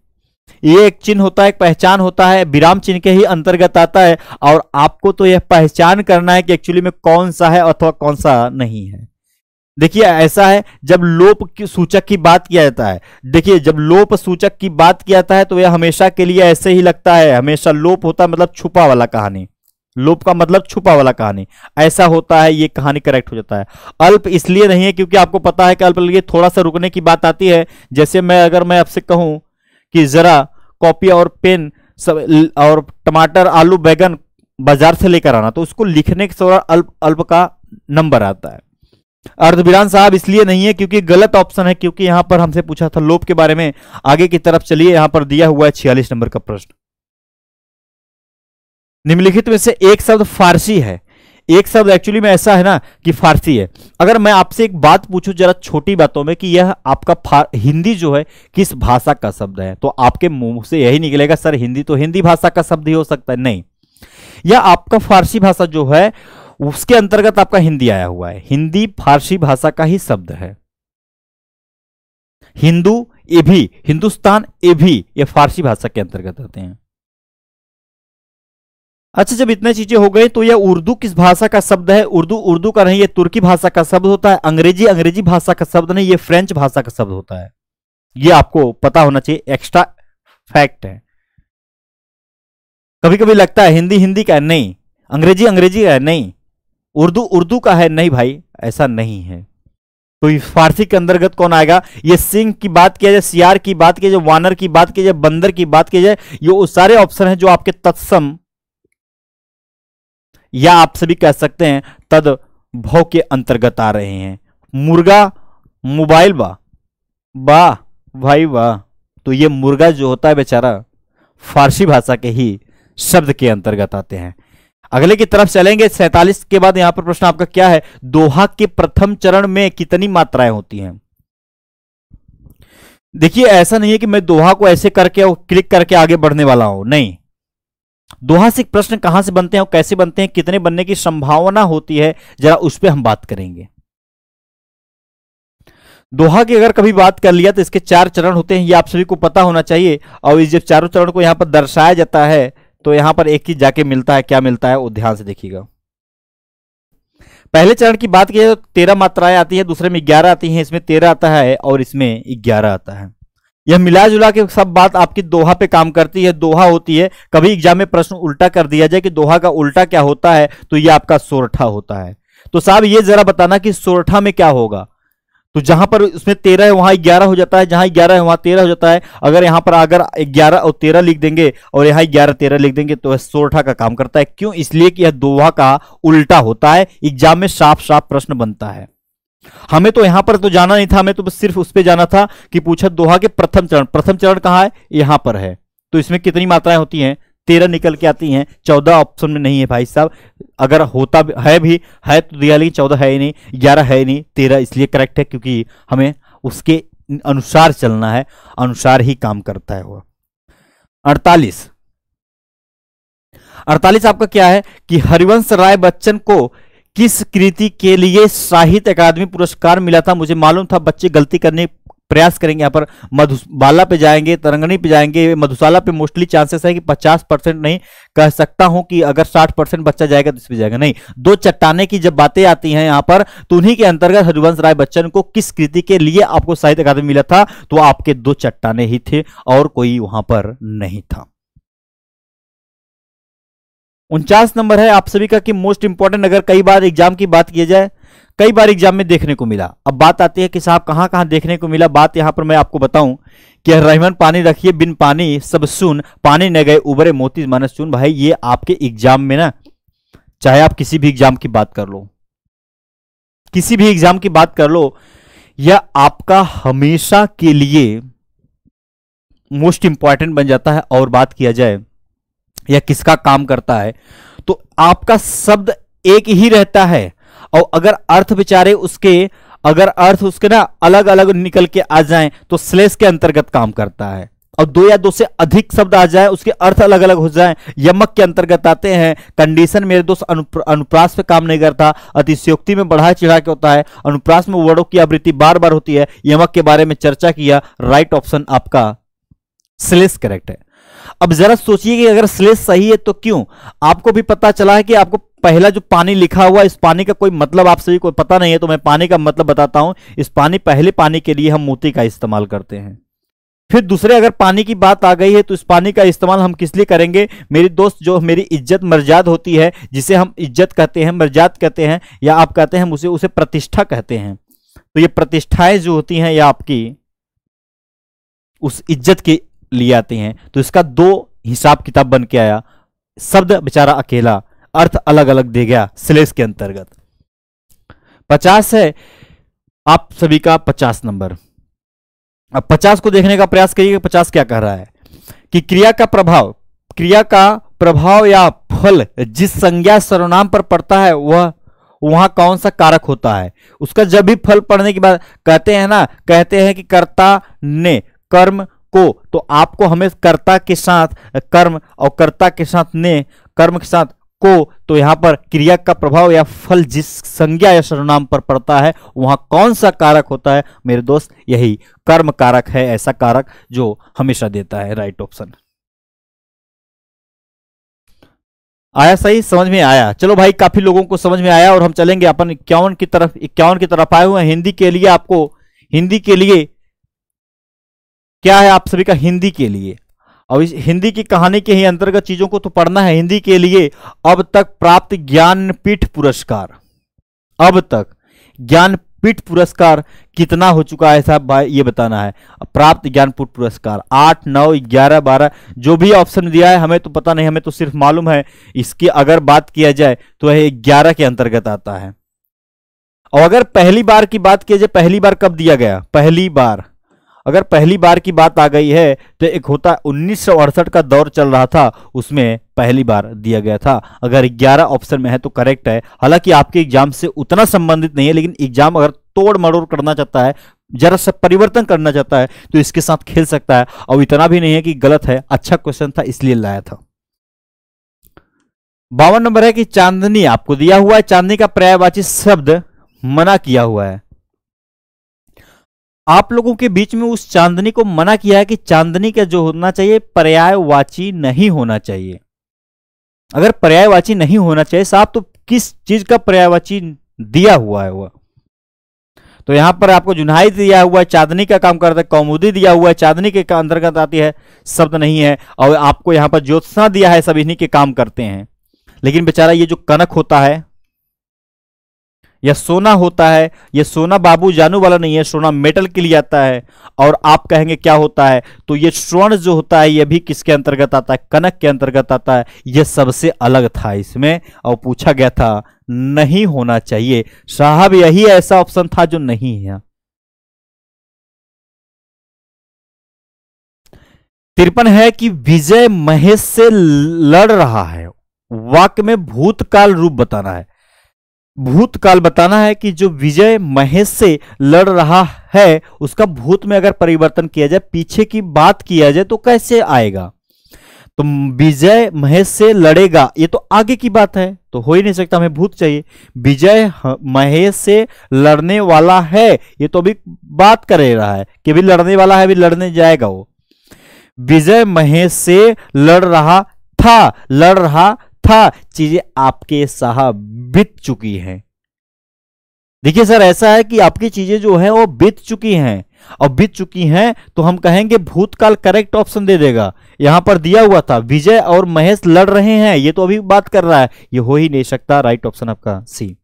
ये एक चिन्ह होता है एक पहचान होता है विराम चिन्ह के ही अंतर्गत आता है और आपको तो यह पहचान करना है कि एक्चुअली में कौन सा है अथवा कौन सा नहीं है देखिए ऐसा है जब लोप की सूचक की बात किया जाता है देखिए जब लोप सूचक की बात किया जाता है तो यह हमेशा के लिए ऐसे ही लगता है हमेशा लोप होता है मतलब छुपा वाला कहानी लोप का मतलब छुपा वाला कहानी ऐसा होता है ये कहानी करेक्ट हो जाता है अल्प इसलिए नहीं है क्योंकि आपको पता है कि अल्प लिए थोड़ा सा रुकने की बात आती है जैसे मैं अगर मैं आपसे कहूं कि जरा कॉपी और पेन सब और टमाटर आलू बैगन बाजार से लेकर आना तो उसको लिखने के अल्प अल्प का नंबर आता है अर्धविरान साहब इसलिए नहीं है क्योंकि गलत ऑप्शन है क्योंकि यहां पर हमसे पूछा था लोप के बारे में आगे की तरफ चलिए यहां पर दिया हुआ है छियालीस नंबर का प्रश्न निम्नलिखित में से एक शब्द फारसी है एक शब्द एक्चुअली में ऐसा है ना कि फारसी है अगर मैं आपसे एक बात पूछूं जरा छोटी बातों में कि यह आपका हिंदी जो है किस भाषा का शब्द है तो आपके मुंह से यही निकलेगा सर हिंदी तो हिंदी भाषा का शब्द ही हो सकता है नहीं यह आपका फारसी भाषा जो है उसके अंतर्गत आपका हिंदी आया हुआ है हिंदी फारसी भाषा का ही शब्द है हिंदू ये भी हिंदुस्तान ये भी ये फारसी भाषा के अंतर्गत आते हैं अच्छा जब इतने चीजें हो गई तो यह उर्दू किस भाषा का शब्द है उर्दू उर्दू का नहीं ये तुर्की भाषा का शब्द होता है अंग्रेजी अंग्रेजी भाषा का शब्द नहीं ये फ्रेंच भाषा का शब्द होता है ये आपको पता होना चाहिए एक्स्ट्रा फैक्ट है कभी कभी लगता है हिंदी हिंदी का है नहीं अंग्रेजी अंग्रेजी का है नहीं उर्दू उर्दू का है नहीं भाई ऐसा नहीं है तो फारसी के अंतर्गत कौन आएगा ये सिंह की बात किया जाए सियार की बात की जाए वानर की बात की जाए बंदर की बात की जाए ये वो सारे ऑप्शन हैं जो आपके तत्सम या आप सभी कह सकते हैं तद भव के अंतर्गत आ रहे हैं मुर्गा मोबाइल बा वाह भाई वाह तो ये मुर्गा जो होता है बेचारा फारसी भाषा के ही शब्द के अंतर्गत आते हैं अगले की तरफ चलेंगे सैतालीस के बाद यहां पर प्रश्न आपका क्या है दोहा के प्रथम चरण में कितनी मात्राएं होती हैं देखिए ऐसा नहीं है कि मैं दोहा को ऐसे करके और क्लिक करके आगे बढ़ने वाला हूं नहीं दोहा से प्रश्न कहां से बनते हैं और कैसे बनते हैं कितने बनने की संभावना होती है जरा उस पर हम बात करेंगे दोहा की अगर कभी बात कर लिया तो इसके चार चरण होते हैं ये आप सभी को पता होना चाहिए और इस जब चारों चरण को यहां पर दर्शाया जाता है तो यहां पर एक चीज जाके मिलता है क्या मिलता है वो ध्यान से देखिएगा पहले चरण की बात की तो तेरह मात्राएं आती है दूसरे में ग्यारह आती है इसमें तेरह आता है और इसमें ग्यारह आता है यह मिला जुला के सब बात आपकी दोहा पे काम करती है दोहा होती है कभी एग्जाम में प्रश्न उल्टा कर दिया जाए कि दोहा का उल्टा क्या होता है तो यह आपका सोरठा होता है तो साहब ये जरा बताना कि सोरठा में क्या होगा तो जहां पर उसमें तेरह है वहां ग्यारह हो जाता है जहां ग्यारह है वहां तेरह हो जाता है अगर यहां पर अगर ग्यारह और तेरह लिख देंगे और यहां ग्यारह तेरह लिख देंगे तो यह सोरठा का काम करता है क्यों इसलिए कि यह दोहा का उल्टा होता है एग्जाम में साफ साफ प्रश्न बनता है हमें तो यहां पर तो जाना नहीं था हमें तो सिर्फ उस पर जाना था कि पूछा दोहा के प्रथम चरण प्रथम चरण कहां है यहां पर है तो इसमें कितनी मात्राएं होती हैं तेरह निकल के आती हैं चौदह ऑप्शन में नहीं है भाई साहब अगर होता है भी है तो दिया लेकिन चौदह है ही नहीं ग्यारह है ही नहीं तेरह इसलिए करेक्ट है क्योंकि हमें उसके अनुसार चलना है अनुसार ही काम करता है वह अड़तालीस अड़तालीस आपका क्या है कि हरिवंश राय बच्चन को किस कृति के लिए साहित्य अकादमी पुरस्कार मिला था मुझे मालूम था बच्चे गलती करने प्रयास करेंगे यहाँ पर मधुबाला पे जाएंगे तरंगनी पे जाएंगे मधुशाला पे मोस्टली चांसेस है कि 50 परसेंट नहीं कह सकता हूं कि अगर 60 परसेंट बच्चा जाएगा तो इसमें जाएगा नहीं दो चट्टाने की जब बातें आती हैं यहाँ पर तो उन्हीं के अंतर्गत हरिवंश राय बच्चन को किस कृति के लिए आपको साहित्य अकादमी मिला था तो आपके दो चट्टाने ही थे और कोई वहां पर नहीं था उनचास नंबर है आप सभी का कि मोस्ट इंपॉर्टेंट अगर कई बार एग्जाम की बात की जाए कई बार एग्जाम में देखने को मिला अब बात आती है कि साहब कहाँ कहाँ देखने को मिला बात यहाँ पर मैं आपको बताऊं कि रहमन पानी रखिए बिन पानी सब सुन पानी न गए उबरे मोती मानस चुन भाई ये आपके एग्जाम में ना चाहे आप किसी भी एग्जाम की बात कर लो किसी भी एग्जाम की बात कर लो यह आपका हमेशा के लिए मोस्ट इंपॉर्टेंट बन जाता है और बात किया जाए या किसका काम करता है तो आपका शब्द एक ही रहता है और अगर अर्थ बेचारे उसके अगर अर्थ उसके ना अलग अलग निकल के आ जाए तो स्लेश के अंतर्गत काम करता है और दो या दो से अधिक शब्द आ जाए उसके अर्थ अलग अलग हो जाए यमक के अंतर्गत आते हैं कंडीशन मेरे दोस्त अनुप्रास पे काम नहीं करता अतिशयोक्ति में बढ़ा चढ़ा के होता है अनुप्रास में वर्डों की आवृत्ति बार बार होती है यमक के बारे में चर्चा किया राइट ऑप्शन आपका स्लेस करेक्ट है अब जरा सोचिए कि अगर स्लेस सही है तो क्यों आपको भी पता चला है कि आपको पहला जो पानी लिखा हुआ इस पानी का कोई मतलब आप सभी को पता नहीं है तो मैं पानी का मतलब बताता हूं इस पानी पहले पानी के लिए हम मोती का इस्तेमाल करते हैं फिर दूसरे अगर पानी की बात आ गई है तो इस पानी का इस्तेमाल हम किस लिए करेंगे मेरी दोस्त जो मेरी इज्जत मर्जाद होती है जिसे हम इज्जत कहते हैं मर्जाद कहते हैं या आप कहते हैं उसे उसे प्रतिष्ठा कहते हैं तो ये प्रतिष्ठाएं जो होती हैं या आपकी उस इज्जत की ले आते हैं तो इसका दो हिसाब किताब बन के आया शब्द बेचारा अकेला अर्थ अलग अलग दे गया सिलेस के अंतर्गत पचास है आप सभी का पचास नंबर अब पचास को देखने का प्रयास करिए पचास क्या कह रहा है कि क्रिया का प्रभाव क्रिया का प्रभाव या फल जिस संज्ञा सर्वनाम पर पड़ता है वह वहां कौन सा कारक होता है उसका जब भी फल पड़ने के बाद कहते हैं ना कहते हैं कि कर्ता ने कर्म को तो आपको हमें कर्ता के साथ कर्म और कर्ता के साथ ने कर्म के साथ को तो यहां पर क्रिया का प्रभाव या फल जिस संज्ञा या सर्वनाम पर पड़ता है वहां कौन सा कारक होता है मेरे दोस्त यही कर्म कारक है ऐसा कारक जो हमेशा देता है राइट ऑप्शन आया सही समझ में आया चलो भाई काफी लोगों को समझ में आया और हम चलेंगे अपन इक्यावन की तरफ इक्यावन की तरफ आए हुए हैं हिंदी के लिए आपको हिंदी के लिए क्या है आप सभी का हिंदी के लिए अब इस हिंदी की कहानी के ही अंतर्गत चीजों को तो पढ़ना है हिंदी के लिए अब तक प्राप्त ज्ञानपीठ पुरस्कार अब तक ज्ञानपीठ पुरस्कार कितना हो चुका है साहब ये बताना है प्राप्त ज्ञानपीठ पुरस्कार आठ नौ ग्यारह बारह जो भी ऑप्शन दिया है हमें तो पता नहीं हमें तो सिर्फ मालूम है इसकी अगर बात किया जाए तो यह ग्यारह के अंतर्गत आता है और अगर पहली बार की बात की जाए पहली बार कब दिया गया पहली बार अगर पहली बार की बात आ गई है तो एक होता उन्नीस का दौर चल रहा था उसमें पहली बार दिया गया था अगर 11 ऑप्शन में है तो करेक्ट है हालांकि आपके एग्जाम से उतना संबंधित नहीं है लेकिन एग्जाम अगर तोड़ मरोड़ करना चाहता है जरा सा परिवर्तन करना चाहता है तो इसके साथ खेल सकता है और इतना भी नहीं है कि गलत है अच्छा क्वेश्चन था इसलिए लाया था बावन नंबर है कि चांदनी आपको दिया हुआ है चांदनी का पर्यायवाची शब्द मना किया हुआ है आप लोगों के बीच में उस चांदनी को मना किया है कि चांदनी का जो होना चाहिए पर्यायवाची नहीं होना चाहिए अगर पर्यायवाची नहीं होना चाहिए साहब तो किस चीज का पर्यायवाची दिया हुआ है वह तो यहां पर आपको जुनाई दिया हुआ है चांदनी का काम करता है कौमुदी दिया हुआ है चांदनी के अंतर्गत आती है शब्द नहीं है और आपको यहां पर ज्योत्सना दिया है सब इन्हीं के काम करते हैं लेकिन बेचारा ये जो कनक होता है यह सोना होता है यह सोना बाबू जानू वाला नहीं है सोना मेटल के लिए आता है और आप कहेंगे क्या होता है तो यह स्वर्ण जो होता है यह भी किसके अंतर्गत आता है कनक के अंतर्गत आता है यह सबसे अलग था इसमें और पूछा गया था नहीं होना चाहिए साहब यही ऐसा ऑप्शन था जो नहीं है तिरपन है कि विजय महेश से लड़ रहा है वाक्य में भूतकाल रूप बताना है भूतकाल बताना है कि जो विजय महेश से लड़ रहा है उसका भूत में अगर परिवर्तन किया जाए पीछे की बात किया जाए तो कैसे आएगा तो विजय महेश से लड़ेगा ये तो आगे की बात है तो हो ही नहीं सकता हमें भूत चाहिए विजय महेश से लड़ने वाला है ये तो अभी बात कर रहा है कि अभी लड़ने वाला है अभी लड़ने जाएगा वो विजय महेश से लड़ रहा था लड़ रहा था चीजें आपके साह बीत चुकी हैं देखिए सर ऐसा है कि आपकी चीजें जो है वो बीत चुकी हैं और बीत चुकी हैं तो हम कहेंगे भूतकाल करेक्ट ऑप्शन दे देगा यहां पर दिया हुआ था विजय और महेश लड़ रहे हैं ये तो अभी बात कर रहा है ये हो ही नहीं सकता राइट ऑप्शन आपका सी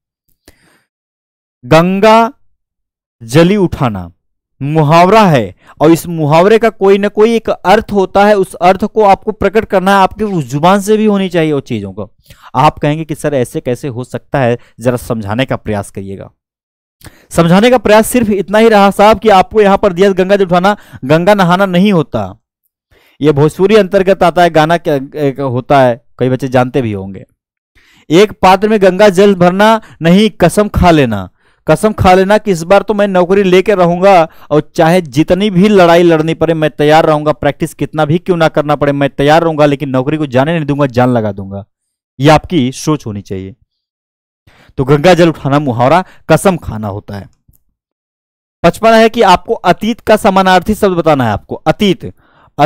गंगा जली उठाना मुहावरा है और इस मुहावरे का कोई ना कोई एक अर्थ होता है उस अर्थ को आपको प्रकट करना है आपके जुबान से भी होनी चाहिए उस चीज़ों को आप कहेंगे कि सर ऐसे कैसे हो सकता है जरा समझाने का प्रयास करिएगा समझाने का प्रयास सिर्फ इतना ही रहा साहब कि आपको यहां पर दिया गंगा जल उठाना गंगा नहाना नहीं होता यह भोजपुरी अंतर्गत आता है गाना क्या होता है कई बच्चे जानते भी होंगे एक पात्र में गंगा जल भरना नहीं कसम खा लेना कसम खा लेना कि इस बार तो मैं नौकरी लेके रहूंगा और चाहे जितनी भी लड़ाई लड़नी पड़े मैं तैयार रहूंगा प्रैक्टिस कितना भी क्यों ना करना पड़े मैं तैयार रहूंगा लेकिन नौकरी को जाने नहीं दूंगा जान लगा दूंगा ये आपकी सोच होनी चाहिए तो गंगा जल उठाना मुहावरा कसम खाना होता है पचपन है कि आपको अतीत का समानार्थी शब्द बताना है आपको अतीत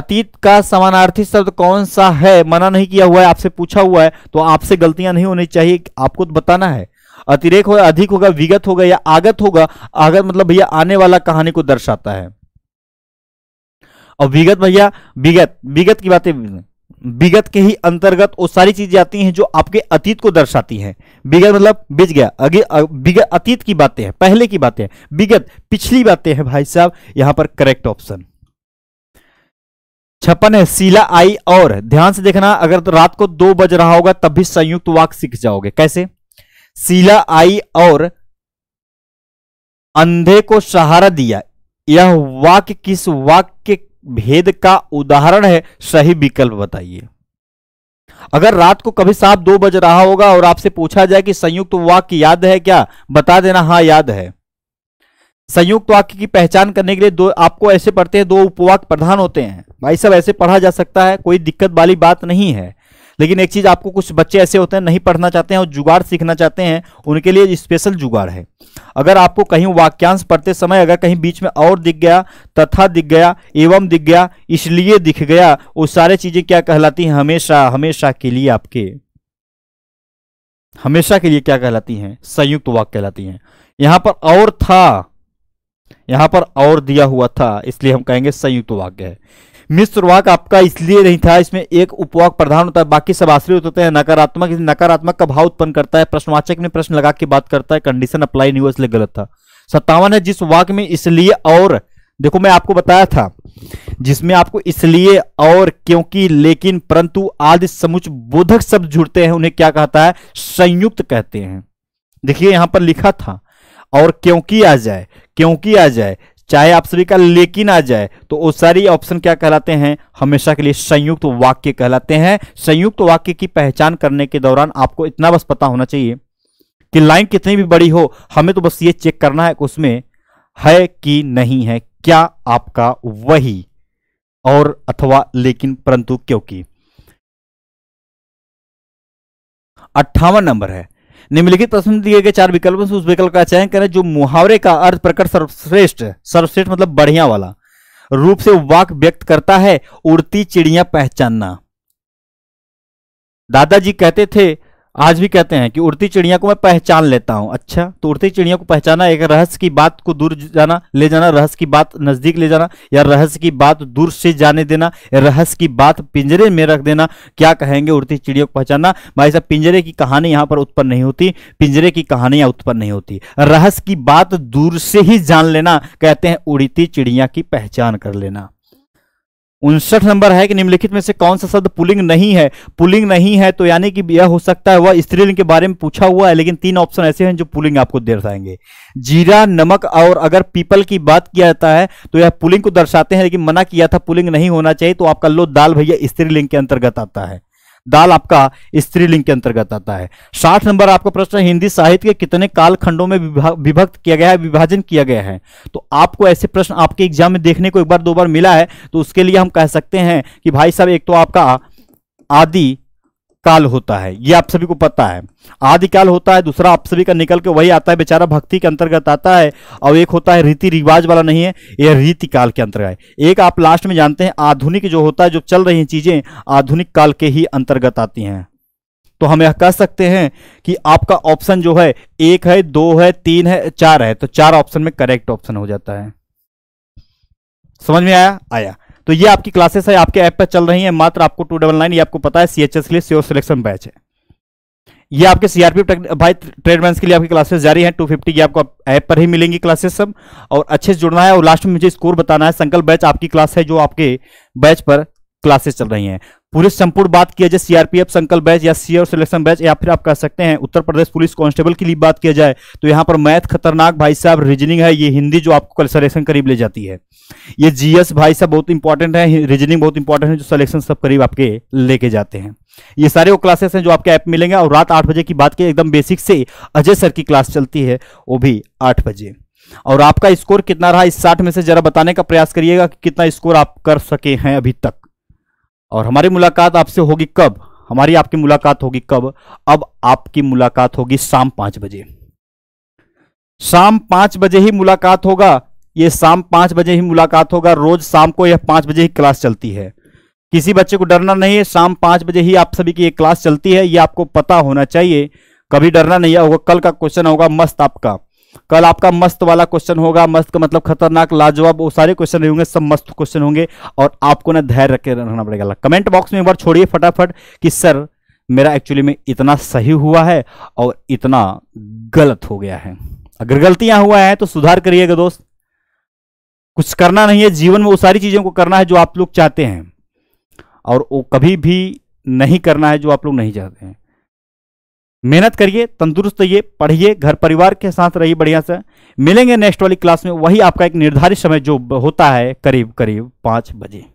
अतीत का समानार्थी शब्द कौन सा है मना नहीं किया हुआ है आपसे पूछा हुआ है तो आपसे गलतियां नहीं होनी चाहिए आपको तो बताना है अतिरेक होगा अधिक होगा विगत होगा या आगत होगा आगत मतलब भैया आने वाला कहानी को दर्शाता है और विगत भैया विगत विगत की बातें विगत के ही अंतर्गत वो सारी चीजें आती हैं जो आपके अतीत को दर्शाती हैं विगत मतलब बीच गया अगे विगत अतीत की बातें हैं पहले की बातें हैं विगत पिछली बातें हैं भाई साहब यहां पर करेक्ट ऑप्शन छप्पन है सीला आई और ध्यान से देखना अगर तो रात को दो बज रहा होगा तब भी संयुक्त वाक सीख जाओगे कैसे सीला आई और अंधे को सहारा दिया यह वाक्य किस वाक्य भेद का उदाहरण है सही विकल्प बताइए अगर रात को कभी सांप दो बज रहा होगा और आपसे पूछा जाए कि संयुक्त वाक्य याद है क्या बता देना हाँ याद है संयुक्त वाक्य की पहचान करने के लिए दो आपको ऐसे पढ़ते हैं दो उपवाक्य प्रधान होते हैं भाई सब ऐसे पढ़ा जा सकता है कोई दिक्कत वाली बात नहीं है लेकिन एक चीज आपको कुछ बच्चे ऐसे होते हैं नहीं पढ़ना चाहते हैं और जुगाड़ सीखना चाहते हैं उनके लिए स्पेशल जुगाड़ है अगर आपको कहीं वाक्यांश पढ़ते समय अगर कहीं बीच में और दिख गया तथा दिख गया एवं दिख गया इसलिए दिख गया वो सारे चीजें क्या कहलाती हैं हमेशा हमेशा के लिए आपके हमेशा के लिए क्या कहलाती हैं संयुक्त वाक्य कहलाती हैं यहां पर और था यहां पर और दिया हुआ था इसलिए हम कहेंगे संयुक्त वाक्य है मिश्र वाक आपका इसलिए नहीं था इसमें एक उपवाक प्रधान होता है बाकी सब आश्रित होते हैं नकारात्मक नकारात्मक का भाव उत्पन्न करता है प्रश्नवाचक में प्रश्न लगा के बात करता है कंडीशन अप्लाई नहीं हुआ इसलिए गलत था सत्तावन है जिस वाक में इसलिए और देखो मैं आपको बताया था जिसमें आपको इसलिए और क्योंकि लेकिन परंतु आदि समुच बोधक शब्द जुड़ते हैं उन्हें क्या कहता है संयुक्त कहते हैं देखिए यहां पर लिखा था और क्योंकि आ जाए क्योंकि आ जाए चाहे आप सभी का लेकिन आ जाए तो वो सारी ऑप्शन क्या कहलाते हैं हमेशा के लिए संयुक्त वाक्य कहलाते हैं संयुक्त वाक्य की पहचान करने के दौरान आपको इतना बस पता होना चाहिए कि लाइन कितनी भी बड़ी हो हमें तो बस ये चेक करना है उसमें है कि नहीं है क्या आपका वही और अथवा लेकिन परंतु क्योंकि अट्ठावन नंबर है निम्नलिखित प्रश्न दिए गए चार विकल्पों से उस विकल्प का चयन करें जो मुहावरे का अर्थ प्रकट सर्वश्रेष्ठ सर्वश्रेष्ठ मतलब बढ़िया वाला रूप से वाक व्यक्त करता है उड़ती चिड़िया पहचानना दादाजी कहते थे आज भी कहते हैं कि उड़ती चिड़िया को मैं पहचान लेता हूं अच्छा तो उड़ती चिड़िया को पहचाना एक रहस्य की बात को दूर जाना ले जाना रहस्य की बात नजदीक ले जाना या रहस्य की बात दूर से जाने देना रहस्य की बात पिंजरे में रख देना क्या कहेंगे उड़ती चिड़िया को पहचाना भाई साहब पिंजरे की कहानी यहां पर उत्पन्न नहीं होती पिंजरे की कहानियां उत्पन्न नहीं होती रहस्य की बात दूर से ही जान लेना कहते हैं उड़ती चिड़िया की पहचान कर लेना उनसठ नंबर है कि निम्नलिखित में से कौन सा शब्द पुलिंग नहीं है पुलिंग नहीं है तो यानी कि यह हो सकता है वह स्त्रीलिंग के बारे में पूछा हुआ है लेकिन तीन ऑप्शन ऐसे हैं जो पुलिंग आपको दर्शाएंगे जीरा नमक और अगर पीपल की बात किया जाता है तो यह पुलिंग को दर्शाते हैं लेकिन मना किया था पुलिंग नहीं होना चाहिए तो आपका लो दाल भैया स्त्रीलिंग के अंतर्गत आता है दाल आपका स्त्रीलिंग के अंतर्गत आता है साठ नंबर आपका प्रश्न हिंदी साहित्य के कितने कालखंडों में विभक्त किया गया है विभाजन किया गया है तो आपको ऐसे प्रश्न आपके एग्जाम में देखने को एक बार दो बार मिला है तो उसके लिए हम कह सकते हैं कि भाई साहब एक तो आपका आदि काल होता है ये आप सभी को पता है आदिकाल होता है दूसरा आप सभी का निकल के वही आता है बेचारा भक्ति के अंतर्गत आता है और एक होता है रीति रिवाज वाला नहीं है यह रीति काल के अंतर्गत एक आप लास्ट में जानते हैं आधुनिक जो होता है जो चल रही चीजें आधुनिक काल के ही अंतर्गत आती हैं तो हम यह कह सकते हैं कि आपका ऑप्शन जो है एक है दो है तीन है चार है तो चार ऑप्शन में करेक्ट ऑप्शन हो जाता है समझ में आया आया तो ये आपकी क्लासेस है आपके ऐप पर चल रही है मात्र आपको टू डबल नाइन ये आपको पता है सीएचएस के लिए सियोर सिलेक्शन बैच है ये आपके सीआरपी भाई ट्रेडमैन के लिए आपकी क्लासेस जारी हैं 250 फिफ्टी आपको ऐप पर ही मिलेंगी क्लासेस सब और अच्छे से जुड़ना है और लास्ट में मुझे स्कोर बताना है संकल्प बैच आपकी क्लास है जो आपके बैच पर क्लासेस चल रही हैं पूरे संपूर्ण बात किया जाए सीआरपीएफ संकल बैच या सीआर सिलेक्शन बैच या फिर आप कह सकते हैं उत्तर प्रदेश पुलिस कांस्टेबल की बात किया जाए तो यहाँ पर मैथ खतरनाक भाई साहब रीजनिंग है ये हिंदी जो आपको कल सिलेक्शन करीब ले जाती है ये जीएस भाई साहब बहुत इंपॉर्टेंट है रीजनिंग बहुत इंपॉर्टेंट है जो सिलेक्शन सब करीब आपके लेके जाते हैं ये सारे वो क्लासेस हैं जो आपके ऐप मिलेंगे और रात आठ बजे की बात की एकदम बेसिक से अजय सर की क्लास चलती है वो भी आठ बजे और आपका स्कोर कितना रहा इस साठ में से जरा बताने का प्रयास करिएगा कि कितना स्कोर आप कर सके हैं अभी तक और हमारी मुलाकात आपसे होगी कब हमारी आपकी मुलाकात होगी कब अब आपकी मुलाकात होगी शाम पांच बजे शाम पांच बजे ही मुलाकात होगा ये शाम पांच बजे ही मुलाकात होगा रोज शाम को यह पांच बजे ही क्लास चलती है किसी बच्चे को डरना नहीं है शाम पांच बजे ही आप सभी की ये क्लास चलती है ये आपको पता होना चाहिए कभी डरना नहीं होगा कल का क्वेश्चन होगा मस्त आपका कल आपका मस्त वाला क्वेश्चन होगा मस्त का मतलब खतरनाक लाजवाब वो सारे क्वेश्चन होंगे सब मस्त क्वेश्चन होंगे और आपको ना धैर्य रख रहना पड़ेगा कमेंट बॉक्स में एक बार छोड़िए फटाफट कि सर मेरा एक्चुअली में इतना सही हुआ है और इतना गलत हो गया है अगर गलतियां हुआ है तो सुधार करिएगा दोस्त कुछ करना नहीं है जीवन में वो सारी चीज़ों को करना है जो आप लोग चाहते हैं और वो कभी भी नहीं करना है जो आप लोग नहीं चाहते हैं मेहनत करिए तंदुरुस्त रहिए पढ़िए घर परिवार के साथ रहिए बढ़िया से मिलेंगे नेक्स्ट वाली क्लास में वही आपका एक निर्धारित समय जो होता है करीब करीब पाँच बजे